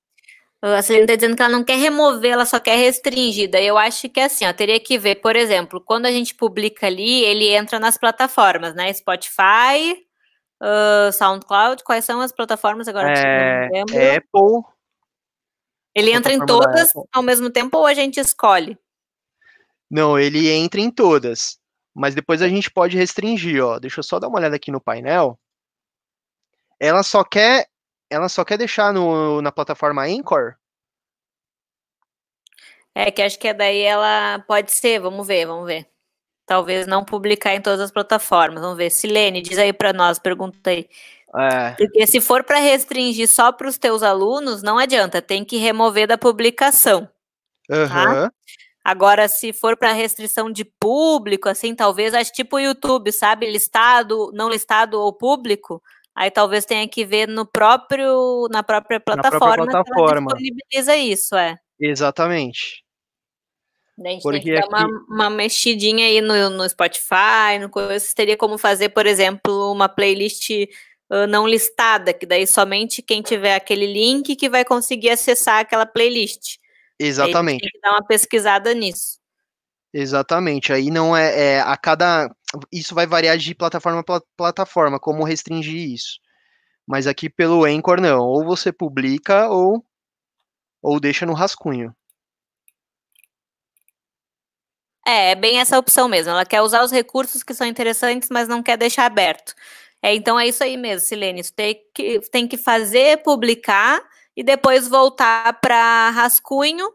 A Celina está dizendo que ela não quer remover, ela só quer restringir. eu acho que é assim, ó, teria que ver, por exemplo, quando a gente publica ali, ele entra nas plataformas, né? Spotify, uh, SoundCloud, quais são as plataformas agora é, que Apple. Ele entra em todas ao mesmo tempo ou a gente escolhe? Não, ele entra em todas. Mas depois a gente pode restringir, ó. Deixa eu só dar uma olhada aqui no painel. Ela só quer, ela só quer deixar no, na plataforma Anchor. É que acho que é daí ela pode ser, vamos ver, vamos ver. Talvez não publicar em todas as plataformas, vamos ver. Silene, diz aí para nós, pergunta aí. É. Porque se for para restringir só para os teus alunos, não adianta, tem que remover da publicação. Uhum. Tá? Agora, se for para restrição de público, assim, talvez, acho tipo o YouTube, sabe? Listado, não listado ou público, aí talvez tenha que ver no próprio, na própria plataforma, na própria plataforma. que disponibiliza isso, é. Exatamente. A gente Porque tem que dar uma, uma, mexidinha aí no, no Spotify, no coisa, teria como fazer, por exemplo, uma playlist uh, não listada, que daí somente quem tiver aquele link que vai conseguir acessar aquela playlist. Exatamente. Tem que dar uma pesquisada nisso. Exatamente. Aí não é, é, a cada. Isso vai variar de plataforma para plataforma, como restringir isso. Mas aqui pelo Anchor não. Ou você publica ou, ou deixa no rascunho. É, é bem essa opção mesmo. Ela quer usar os recursos que são interessantes, mas não quer deixar aberto. É, então é isso aí mesmo, Silene. Tem que, tem que fazer, publicar e depois voltar para rascunho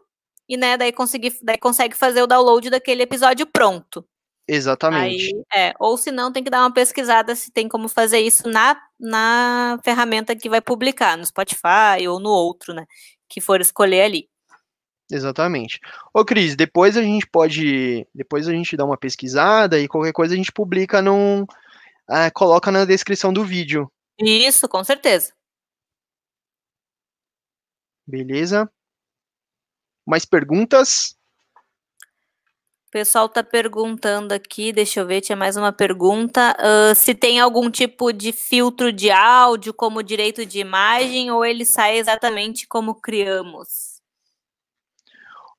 e né, daí conseguir, daí consegue fazer o download daquele episódio pronto. Exatamente. Aí, é, ou se não, tem que dar uma pesquisada se tem como fazer isso na, na ferramenta que vai publicar, no Spotify ou no outro, né? Que for escolher ali. Exatamente. Ô, Cris, depois a gente pode. Depois a gente dá uma pesquisada e qualquer coisa a gente publica num. Ah, coloca na descrição do vídeo. Isso, com certeza. Beleza? Mais perguntas? O pessoal está perguntando aqui, deixa eu ver, tinha mais uma pergunta. Uh, se tem algum tipo de filtro de áudio, como direito de imagem, ou ele sai exatamente como criamos?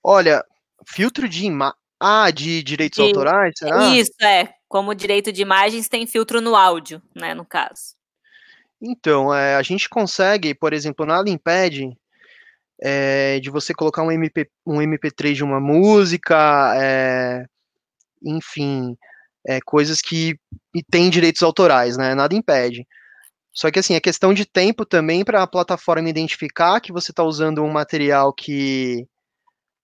Olha, filtro de imagem. Ah, de direitos autorais, será? Isso, é. Como direito de imagens, tem filtro no áudio, né, no caso. Então, é, a gente consegue, por exemplo, na Limpad, é, de você colocar um, MP, um MP3 de uma música, é, enfim, é, coisas que têm direitos autorais, né? Nada impede. Só que assim, é questão de tempo também para a plataforma identificar que você está usando um material que,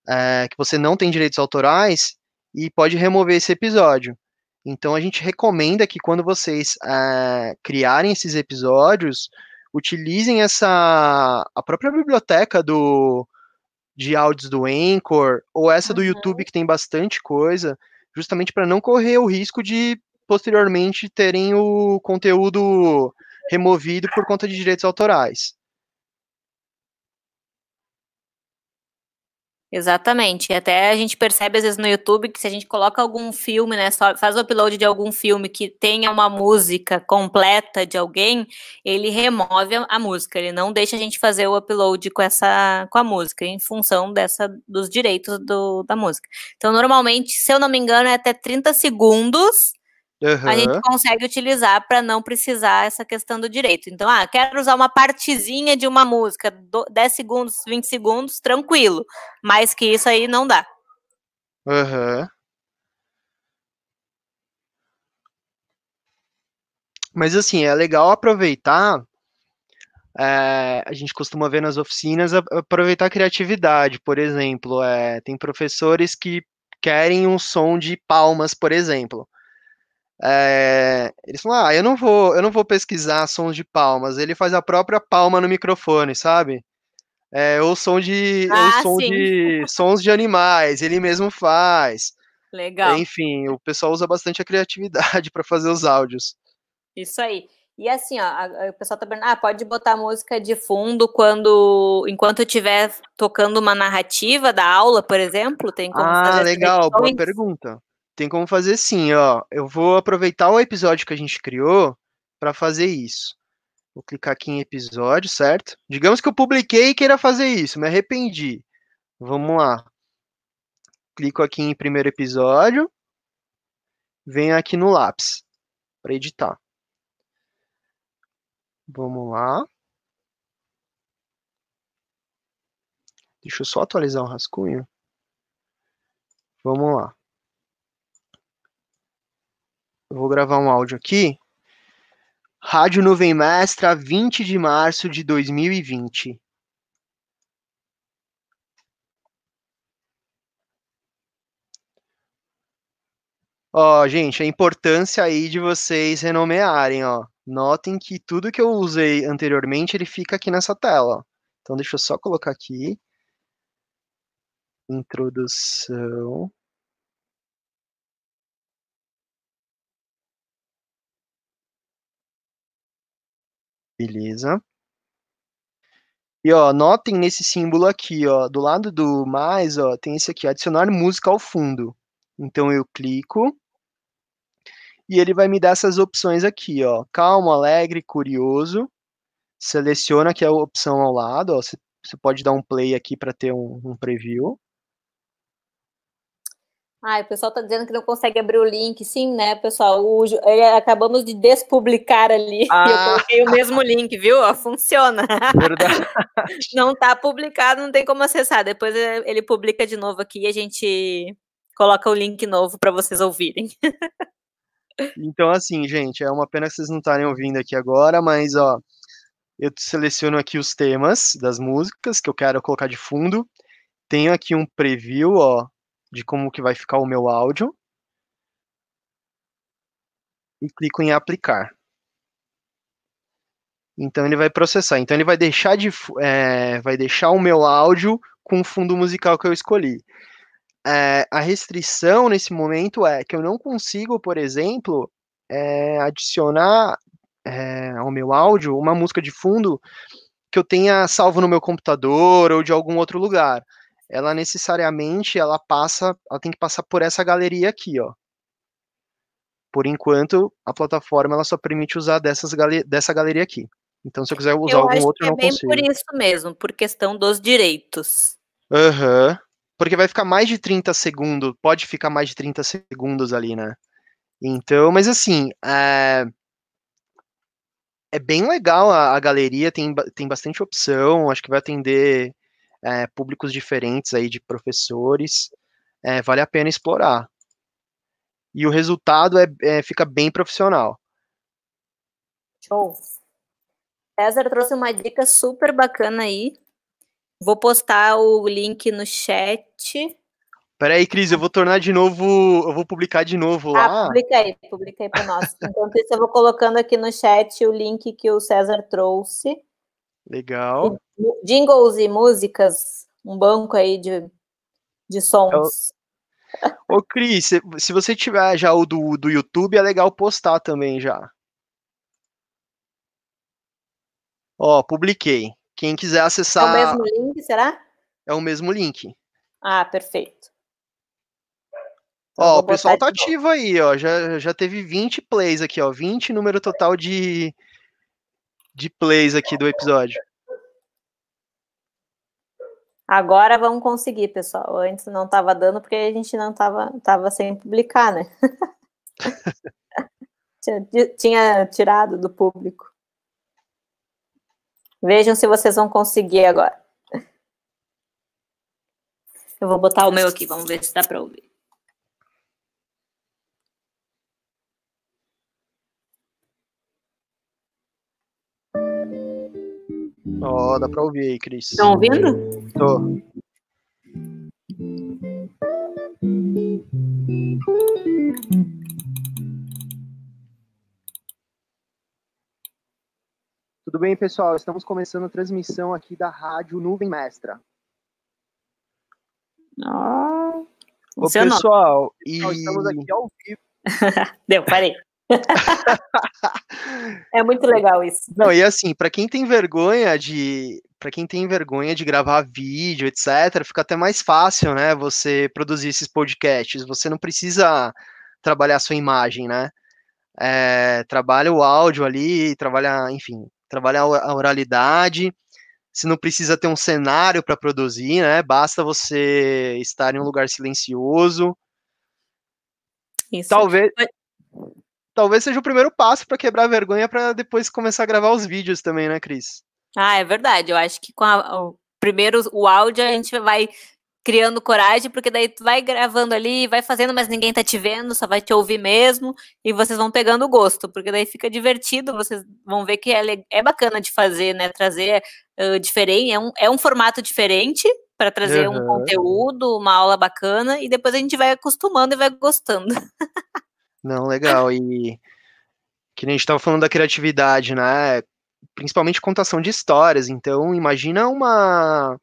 é, que você não tem direitos autorais e pode remover esse episódio. Então a gente recomenda que quando vocês é, criarem esses episódios, utilizem essa a própria biblioteca do de áudios do Anchor ou essa uhum. do YouTube que tem bastante coisa, justamente para não correr o risco de posteriormente terem o conteúdo removido por conta de direitos autorais. Exatamente. Até a gente percebe às vezes no YouTube que se a gente coloca algum filme, né, só faz o upload de algum filme que tenha uma música completa de alguém, ele remove a música, ele não deixa a gente fazer o upload com essa com a música em função dessa dos direitos do, da música. Então, normalmente, se eu não me engano, é até 30 segundos Uhum. a gente consegue utilizar para não precisar essa questão do direito. Então, ah, quero usar uma partezinha de uma música, 10 segundos, 20 segundos, tranquilo. Mais que isso aí não dá. Uhum. Mas assim, é legal aproveitar. É, a gente costuma ver nas oficinas aproveitar a criatividade, por exemplo. É, tem professores que querem um som de palmas, por exemplo. É, eles falam, ah, eu não vou, eu não vou pesquisar sons de palmas. Ele faz a própria palma no microfone, sabe? É, ou som de, ah, ou som de sons de animais, ele mesmo faz. Legal. Enfim, o pessoal usa bastante a criatividade para fazer os áudios. Isso aí. E assim, ó, a, a, o pessoal tá perguntando, ah, pode botar música de fundo quando, enquanto eu estiver tocando uma narrativa da aula, por exemplo, tem como ah, fazer legal, boa pergunta. Tem como fazer assim, ó. Eu vou aproveitar o episódio que a gente criou para fazer isso. Vou clicar aqui em episódio, certo? Digamos que eu publiquei e queira fazer isso, me arrependi. Vamos lá. Clico aqui em primeiro episódio. Venho aqui no lápis para editar. Vamos lá. Deixa eu só atualizar o rascunho. Vamos lá. Eu vou gravar um áudio aqui. Rádio Nuvem Mestra, 20 de março de 2020. Ó, gente, a importância aí de vocês renomearem, ó. Notem que tudo que eu usei anteriormente, ele fica aqui nessa tela, ó. Então deixa eu só colocar aqui. Introdução. Beleza. E ó, notem nesse símbolo aqui, ó, do lado do mais, ó, tem esse aqui, adicionar música ao fundo. Então eu clico e ele vai me dar essas opções aqui, ó, calmo, alegre, curioso. Seleciona que é a opção ao lado, ó, você pode dar um play aqui para ter um, um preview. Ah, o pessoal está dizendo que não consegue abrir o link. Sim, né, pessoal? O, é, acabamos de despublicar ali. Ah. Eu coloquei o mesmo link, viu? funciona. Verdade. não está publicado, não tem como acessar. Depois é, ele publica de novo aqui e a gente coloca o link novo para vocês ouvirem. então, assim, gente, é uma pena que vocês não estarem ouvindo aqui agora, mas, ó, eu seleciono aqui os temas das músicas que eu quero colocar de fundo. Tenho aqui um preview, ó, de como que vai ficar o meu áudio e clico em aplicar. Então ele vai processar. Então ele vai deixar de é, vai deixar o meu áudio com o fundo musical que eu escolhi. É, a restrição nesse momento é que eu não consigo, por exemplo, é, adicionar é, ao meu áudio uma música de fundo que eu tenha salvo no meu computador ou de algum outro lugar ela necessariamente ela passa, ela tem que passar por essa galeria aqui, ó. Por enquanto, a plataforma ela só permite usar dessas dessa galeria aqui. Então, se eu quiser usar eu algum acho outro, que é eu não bem consigo. por isso mesmo, por questão dos direitos. Aham. Uhum. Porque vai ficar mais de 30 segundos, pode ficar mais de 30 segundos ali, né? Então, mas assim, é, é bem legal a, a, galeria, tem, tem bastante opção, acho que vai atender é, públicos diferentes aí de professores, é, vale a pena explorar. E o resultado é, é fica bem profissional. Show. César trouxe uma dica super bacana aí. Vou postar o link no chat. Peraí, Cris, eu vou tornar de novo, eu vou publicar de novo lá. Ah, publica aí, publica aí para nós. Enquanto isso, eu vou colocando aqui no chat o link que o César trouxe. Legal. Jingles e músicas, um banco aí de, de é sons. Ô, Cris, se, se você tiver já o do, do YouTube, é legal postar também já. Ó, publiquei. Quem quiser acessar. É o mesmo link, será? É o mesmo link. Ah, perfeito. Então, ó, o pessoal tá ativo aí, ó. Já, já teve 20 plays aqui, ó. 20 número total de, de plays aqui do episódio? Agora vamos conseguir, pessoal. Antes não estava dando porque a gente não estava tava sem publicar, né? tinha, tinha tirado do público. Vejam se vocês vão conseguir agora. Eu vou botar o meu aqui, vamos ver se dá para ouvir. Ó, oh, dá pra ouvir aí, Cris. Estão ouvindo? Tô. Tudo bem, pessoal? Estamos começando a transmissão aqui da Rádio Nuvem Mestra. Ah, Ô, é pessoal, então, e... estamos aqui ao vivo. Deu, parei é muito legal isso. Não, e assim, para quem tem vergonha de, para quem tem vergonha de gravar vídeo, etc, fica até mais fácil, né, você produzir esses podcasts. Você não precisa trabalhar a sua imagem, né? É, trabalha o áudio ali, trabalha, enfim, trabalha a oralidade. Você não precisa ter um cenário para produzir, né? Basta você estar em um lugar silencioso. Isso. Talvez talvez seja o primeiro passo para quebrar a vergonha para depois começar a gravar os vídeos também, né, Cris? Ah, é verdade. Eu acho que com a, o, primeiro o áudio a gente vai criando coragem, porque daí tu vai gravando ali, vai fazendo, mas ninguém tá te vendo, só vai te ouvir mesmo, e vocês vão pegando o gosto, porque daí fica divertido, vocês vão ver que é, é bacana de fazer, né? Trazer uh, diferente, é um, é um formato diferente para trazer uhum. um conteúdo, uma aula bacana, e depois a gente vai acostumando e vai gostando. Não, legal. E que a gente estava falando da criatividade, né? Principalmente contação de histórias. Então, imagina uma.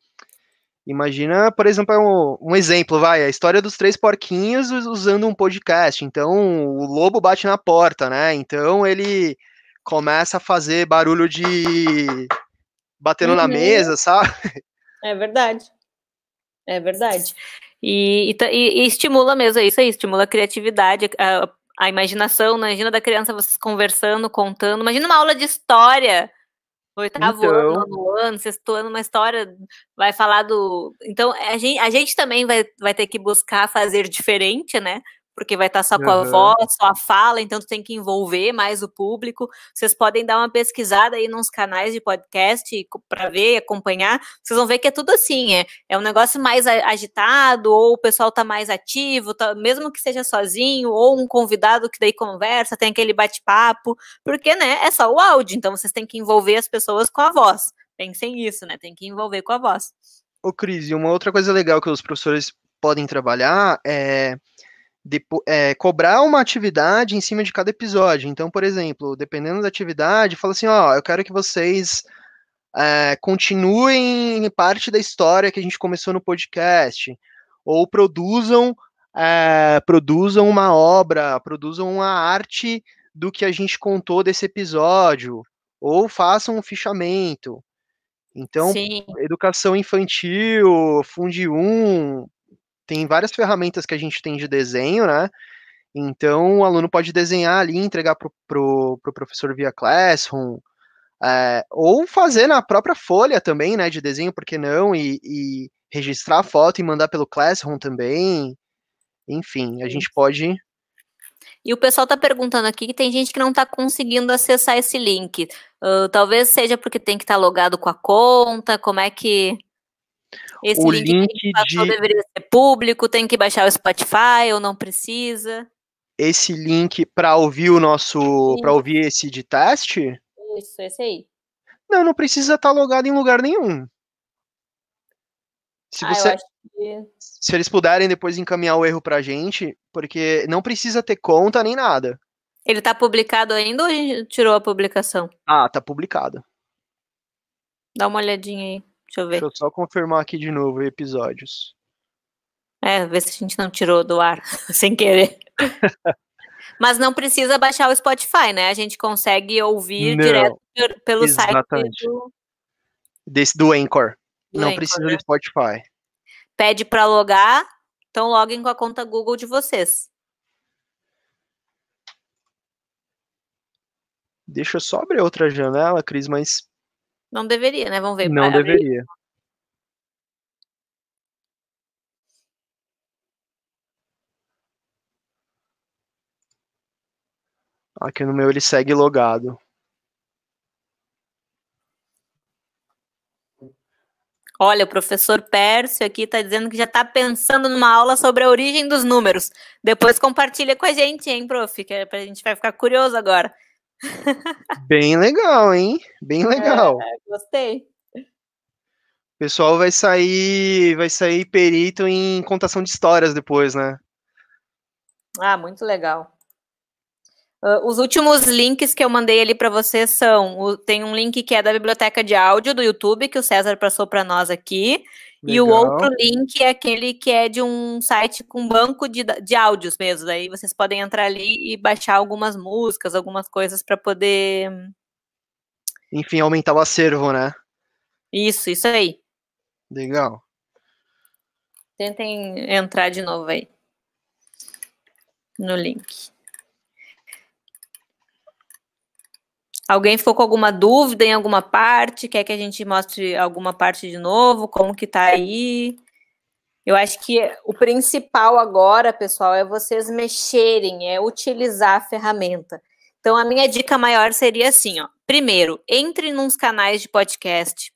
Imagina, por exemplo, um, um exemplo, vai, a história dos três porquinhos usando um podcast. Então, o lobo bate na porta, né? Então, ele começa a fazer barulho de batendo uhum. na mesa, sabe? É verdade. É verdade. E, e, e, estimula mesmo, é isso aí, estimula a criatividade, a, a imaginação, né? imagina da criança vocês conversando, contando, imagina uma aula de história, oitavo então... ano, ano, sexto ano, uma história, vai falar do... Então, a gente, a gente também vai, vai ter que buscar fazer diferente, né? porque vai estar só com uhum. a voz, só a fala, então tu tem que envolver mais o público. Vocês podem dar uma pesquisada aí nos canais de podcast para ver acompanhar. Vocês vão ver que é tudo assim, é, é um negócio mais agitado, ou o pessoal tá mais ativo, tá, mesmo que seja sozinho, ou um convidado que daí conversa, tem aquele bate-papo, porque, né, é só o áudio, então vocês têm que envolver as pessoas com a voz. Pensem nisso, né, tem que envolver com a voz. Ô Cris, uma outra coisa legal que os professores podem trabalhar é é, cobrar uma atividade em cima de cada episódio. Então, por exemplo, dependendo da atividade, fala assim: ó, eu quero que vocês é, continuem parte da história que a gente começou no podcast, ou produzam, é, produzam uma obra, produzam uma arte do que a gente contou desse episódio, ou façam um fichamento. Então, Sim. educação infantil, Fundi 1, tem várias ferramentas que a gente tem de desenho, né? Então, o aluno pode desenhar ali, entregar para o pro, pro professor via Classroom, é, ou fazer na própria folha também, né, de desenho, por que não, e, e registrar a foto e mandar pelo Classroom também. Enfim, a gente pode e o pessoal está perguntando aqui que tem gente que não está conseguindo acessar esse link. Uh, talvez seja porque tem que estar tá logado com a conta. Como é que esse o link, link de... deveria ser público, tem que baixar o Spotify ou não precisa. Esse link para ouvir o nosso, para ouvir esse de teste? Isso, esse aí. Não, não precisa estar tá logado em lugar nenhum. Se ah, você ah, que... se eles puderem depois encaminhar o erro pra gente, porque não precisa ter conta nem nada. Ele tá publicado ainda ou a gente tirou a publicação? Ah, tá publicado. Dá uma olhadinha aí. Deixa eu ver. Deixa eu só confirmar aqui de novo episódios. É, ver se a gente não tirou do ar sem querer. Mas não precisa baixar o Spotify, né? A gente consegue ouvir não, direto pelo exatamente. site do. Desse, do Anchor. Do não precisa né? do Spotify. Pede para logar, então loguem com a conta Google de vocês. Deixa eu só abrir outra janela, Cris, mas não deveria, né? Vamos ver. Não deveria. Aqui no meu ele segue logado. Olha, o professor Pércio aqui está dizendo que já está pensando numa aula sobre a origem dos números. Depois compartilha com a gente, hein, prof? Que é a gente vai ficar curioso agora. Bem legal, hein? Bem é, legal. É, gostei. O pessoal vai sair, vai sair perito em contação de histórias depois, né? Ah, muito legal. Uh, os últimos links que eu mandei ali para vocês são: o, tem um link que é da biblioteca de áudio do YouTube, que o César passou para nós aqui, e o outro link é aquele que é de um site com banco de, de áudios mesmo. Aí vocês podem entrar ali e baixar algumas músicas, algumas coisas para poder. Hum, Enfim, aumentar o acervo, né? Isso, isso aí. Legal. Tentem entrar de novo aí no link. Alguém ficou com alguma dúvida em alguma parte? Quer que a gente mostre alguma parte de novo? Como que tá aí? Eu acho que o principal agora, pessoal, é vocês mexerem, é utilizar a ferramenta. Então, a minha dica maior seria assim, ó. Primeiro, entre nos canais de podcast,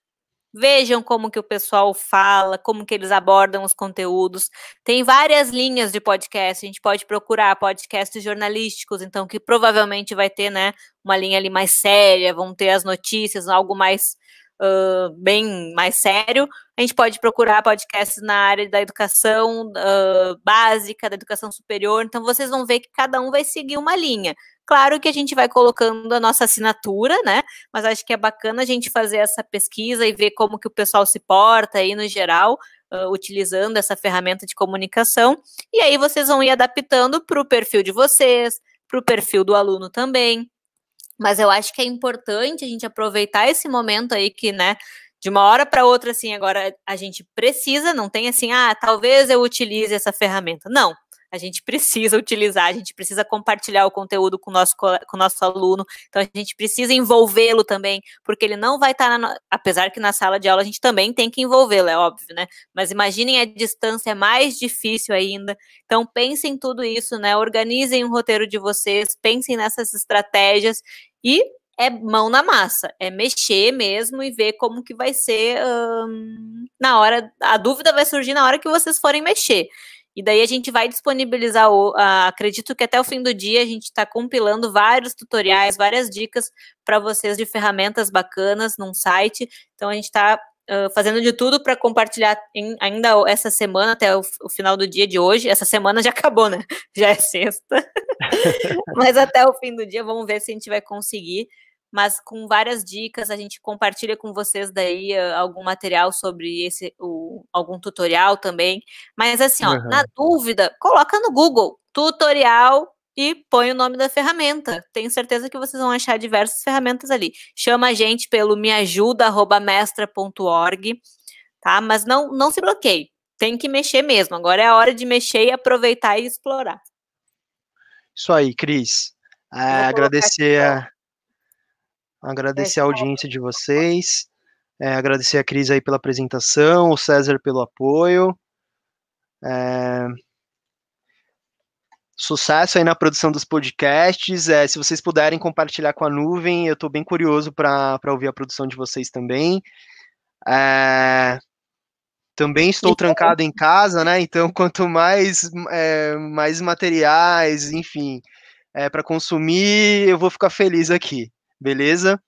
Vejam como que o pessoal fala, como que eles abordam os conteúdos. Tem várias linhas de podcast, a gente pode procurar podcasts jornalísticos, então que provavelmente vai ter, né, uma linha ali mais séria, vão ter as notícias, algo mais Uh, bem mais sério, a gente pode procurar podcasts na área da educação uh, básica, da educação superior. Então, vocês vão ver que cada um vai seguir uma linha. Claro que a gente vai colocando a nossa assinatura, né? Mas acho que é bacana a gente fazer essa pesquisa e ver como que o pessoal se porta aí no geral, uh, utilizando essa ferramenta de comunicação. E aí vocês vão ir adaptando para o perfil de vocês, para o perfil do aluno também. Mas eu acho que é importante a gente aproveitar esse momento aí que, né, de uma hora para outra, assim, agora a gente precisa, não tem assim, ah, talvez eu utilize essa ferramenta. Não, a gente precisa utilizar, a gente precisa compartilhar o conteúdo com o nosso, com o nosso aluno, então a gente precisa envolvê-lo também, porque ele não vai estar, na, apesar que na sala de aula a gente também tem que envolvê-lo, é óbvio, né? Mas imaginem a distância, é mais difícil ainda. Então pensem tudo isso, né? Organizem o um roteiro de vocês, pensem nessas estratégias e é mão na massa, é mexer mesmo e ver como que vai ser hum, na hora. A dúvida vai surgir na hora que vocês forem mexer. E daí a gente vai disponibilizar, o, acredito que até o fim do dia a gente está compilando vários tutoriais, várias dicas para vocês de ferramentas bacanas num site. Então a gente está Uh, fazendo de tudo para compartilhar em, ainda essa semana, até o, o, final do dia de hoje. Essa semana já acabou, né? Já é sexta. Mas até o fim do dia, vamos ver se a gente vai conseguir mas com várias dicas, a gente compartilha com vocês daí eh, algum material sobre esse, o, algum tutorial também. Mas assim, ó, uhum. na dúvida, coloca no Google tutorial e põe o nome da ferramenta. Tenho certeza que vocês vão achar diversas ferramentas ali. Chama a gente pelo meajuda@mestra.org, tá? Mas não não se bloqueie. Tem que mexer mesmo. Agora é a hora de mexer e aproveitar e explorar. Isso aí, Cris. Ah, agradecer aqui, a é, agradecer a audiência de vocês, é, agradecer a Cris aí pela apresentação, o César pelo apoio. É... Sucesso aí na produção dos podcasts. É, se vocês puderem compartilhar com a nuvem, eu estou bem curioso para ouvir a produção de vocês também. É, também estou trancado em casa, né? Então, quanto mais, é, mais materiais, enfim, para consumir, eu vou ficar feliz aqui beleza?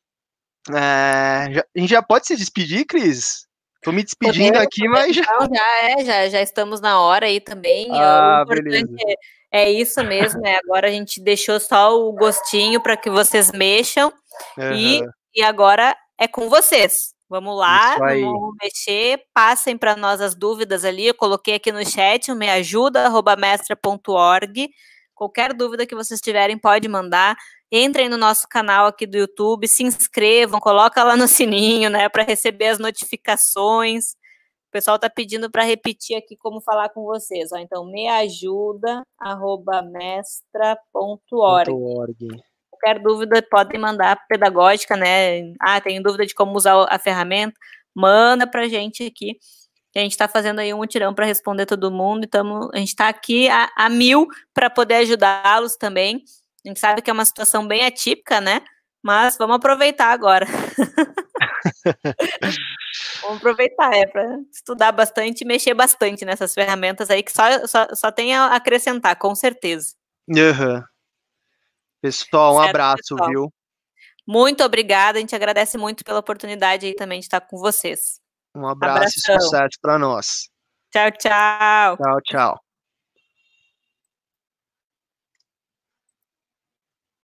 É, já, a gente já pode se despedir, Cris? Tô me despedindo podemos, aqui, podemos, mas já... já, é, já. já, estamos na hora aí também. Ah, beleza. É, é isso mesmo, né? Agora a gente deixou só o gostinho para que vocês mexam. Uhum. E, e agora é com vocês. Vamos lá, vamos mexer. Passem para nós as dúvidas ali. Eu coloquei aqui no chat, o ajuda, mestra.org. Qualquer dúvida que vocês tiverem, pode mandar entrem no nosso canal aqui do YouTube, se inscrevam, coloca lá no sininho, né, para receber as notificações. O pessoal está pedindo para repetir aqui como falar com vocês. Ó. Então, meajuda.mestra.org. Qualquer dúvida, podem mandar pedagógica, né? Ah, tem dúvida de como usar a ferramenta? Manda para a gente aqui. A gente está fazendo aí um tirão para responder todo mundo. Então, a gente está aqui a, a mil para poder ajudá-los também. A gente sabe que é uma situação bem atípica, né? Mas vamos aproveitar agora. vamos aproveitar, é para estudar bastante e mexer bastante nessas ferramentas aí, que só, só, só tem a acrescentar, com certeza. Uhum. Pessoal, um certo, abraço, pessoal. viu? Muito obrigada, a gente agradece muito pela oportunidade aí também de estar com vocês. Um abraço Abração. e sucesso para nós. Tchau, tchau. Tchau, tchau.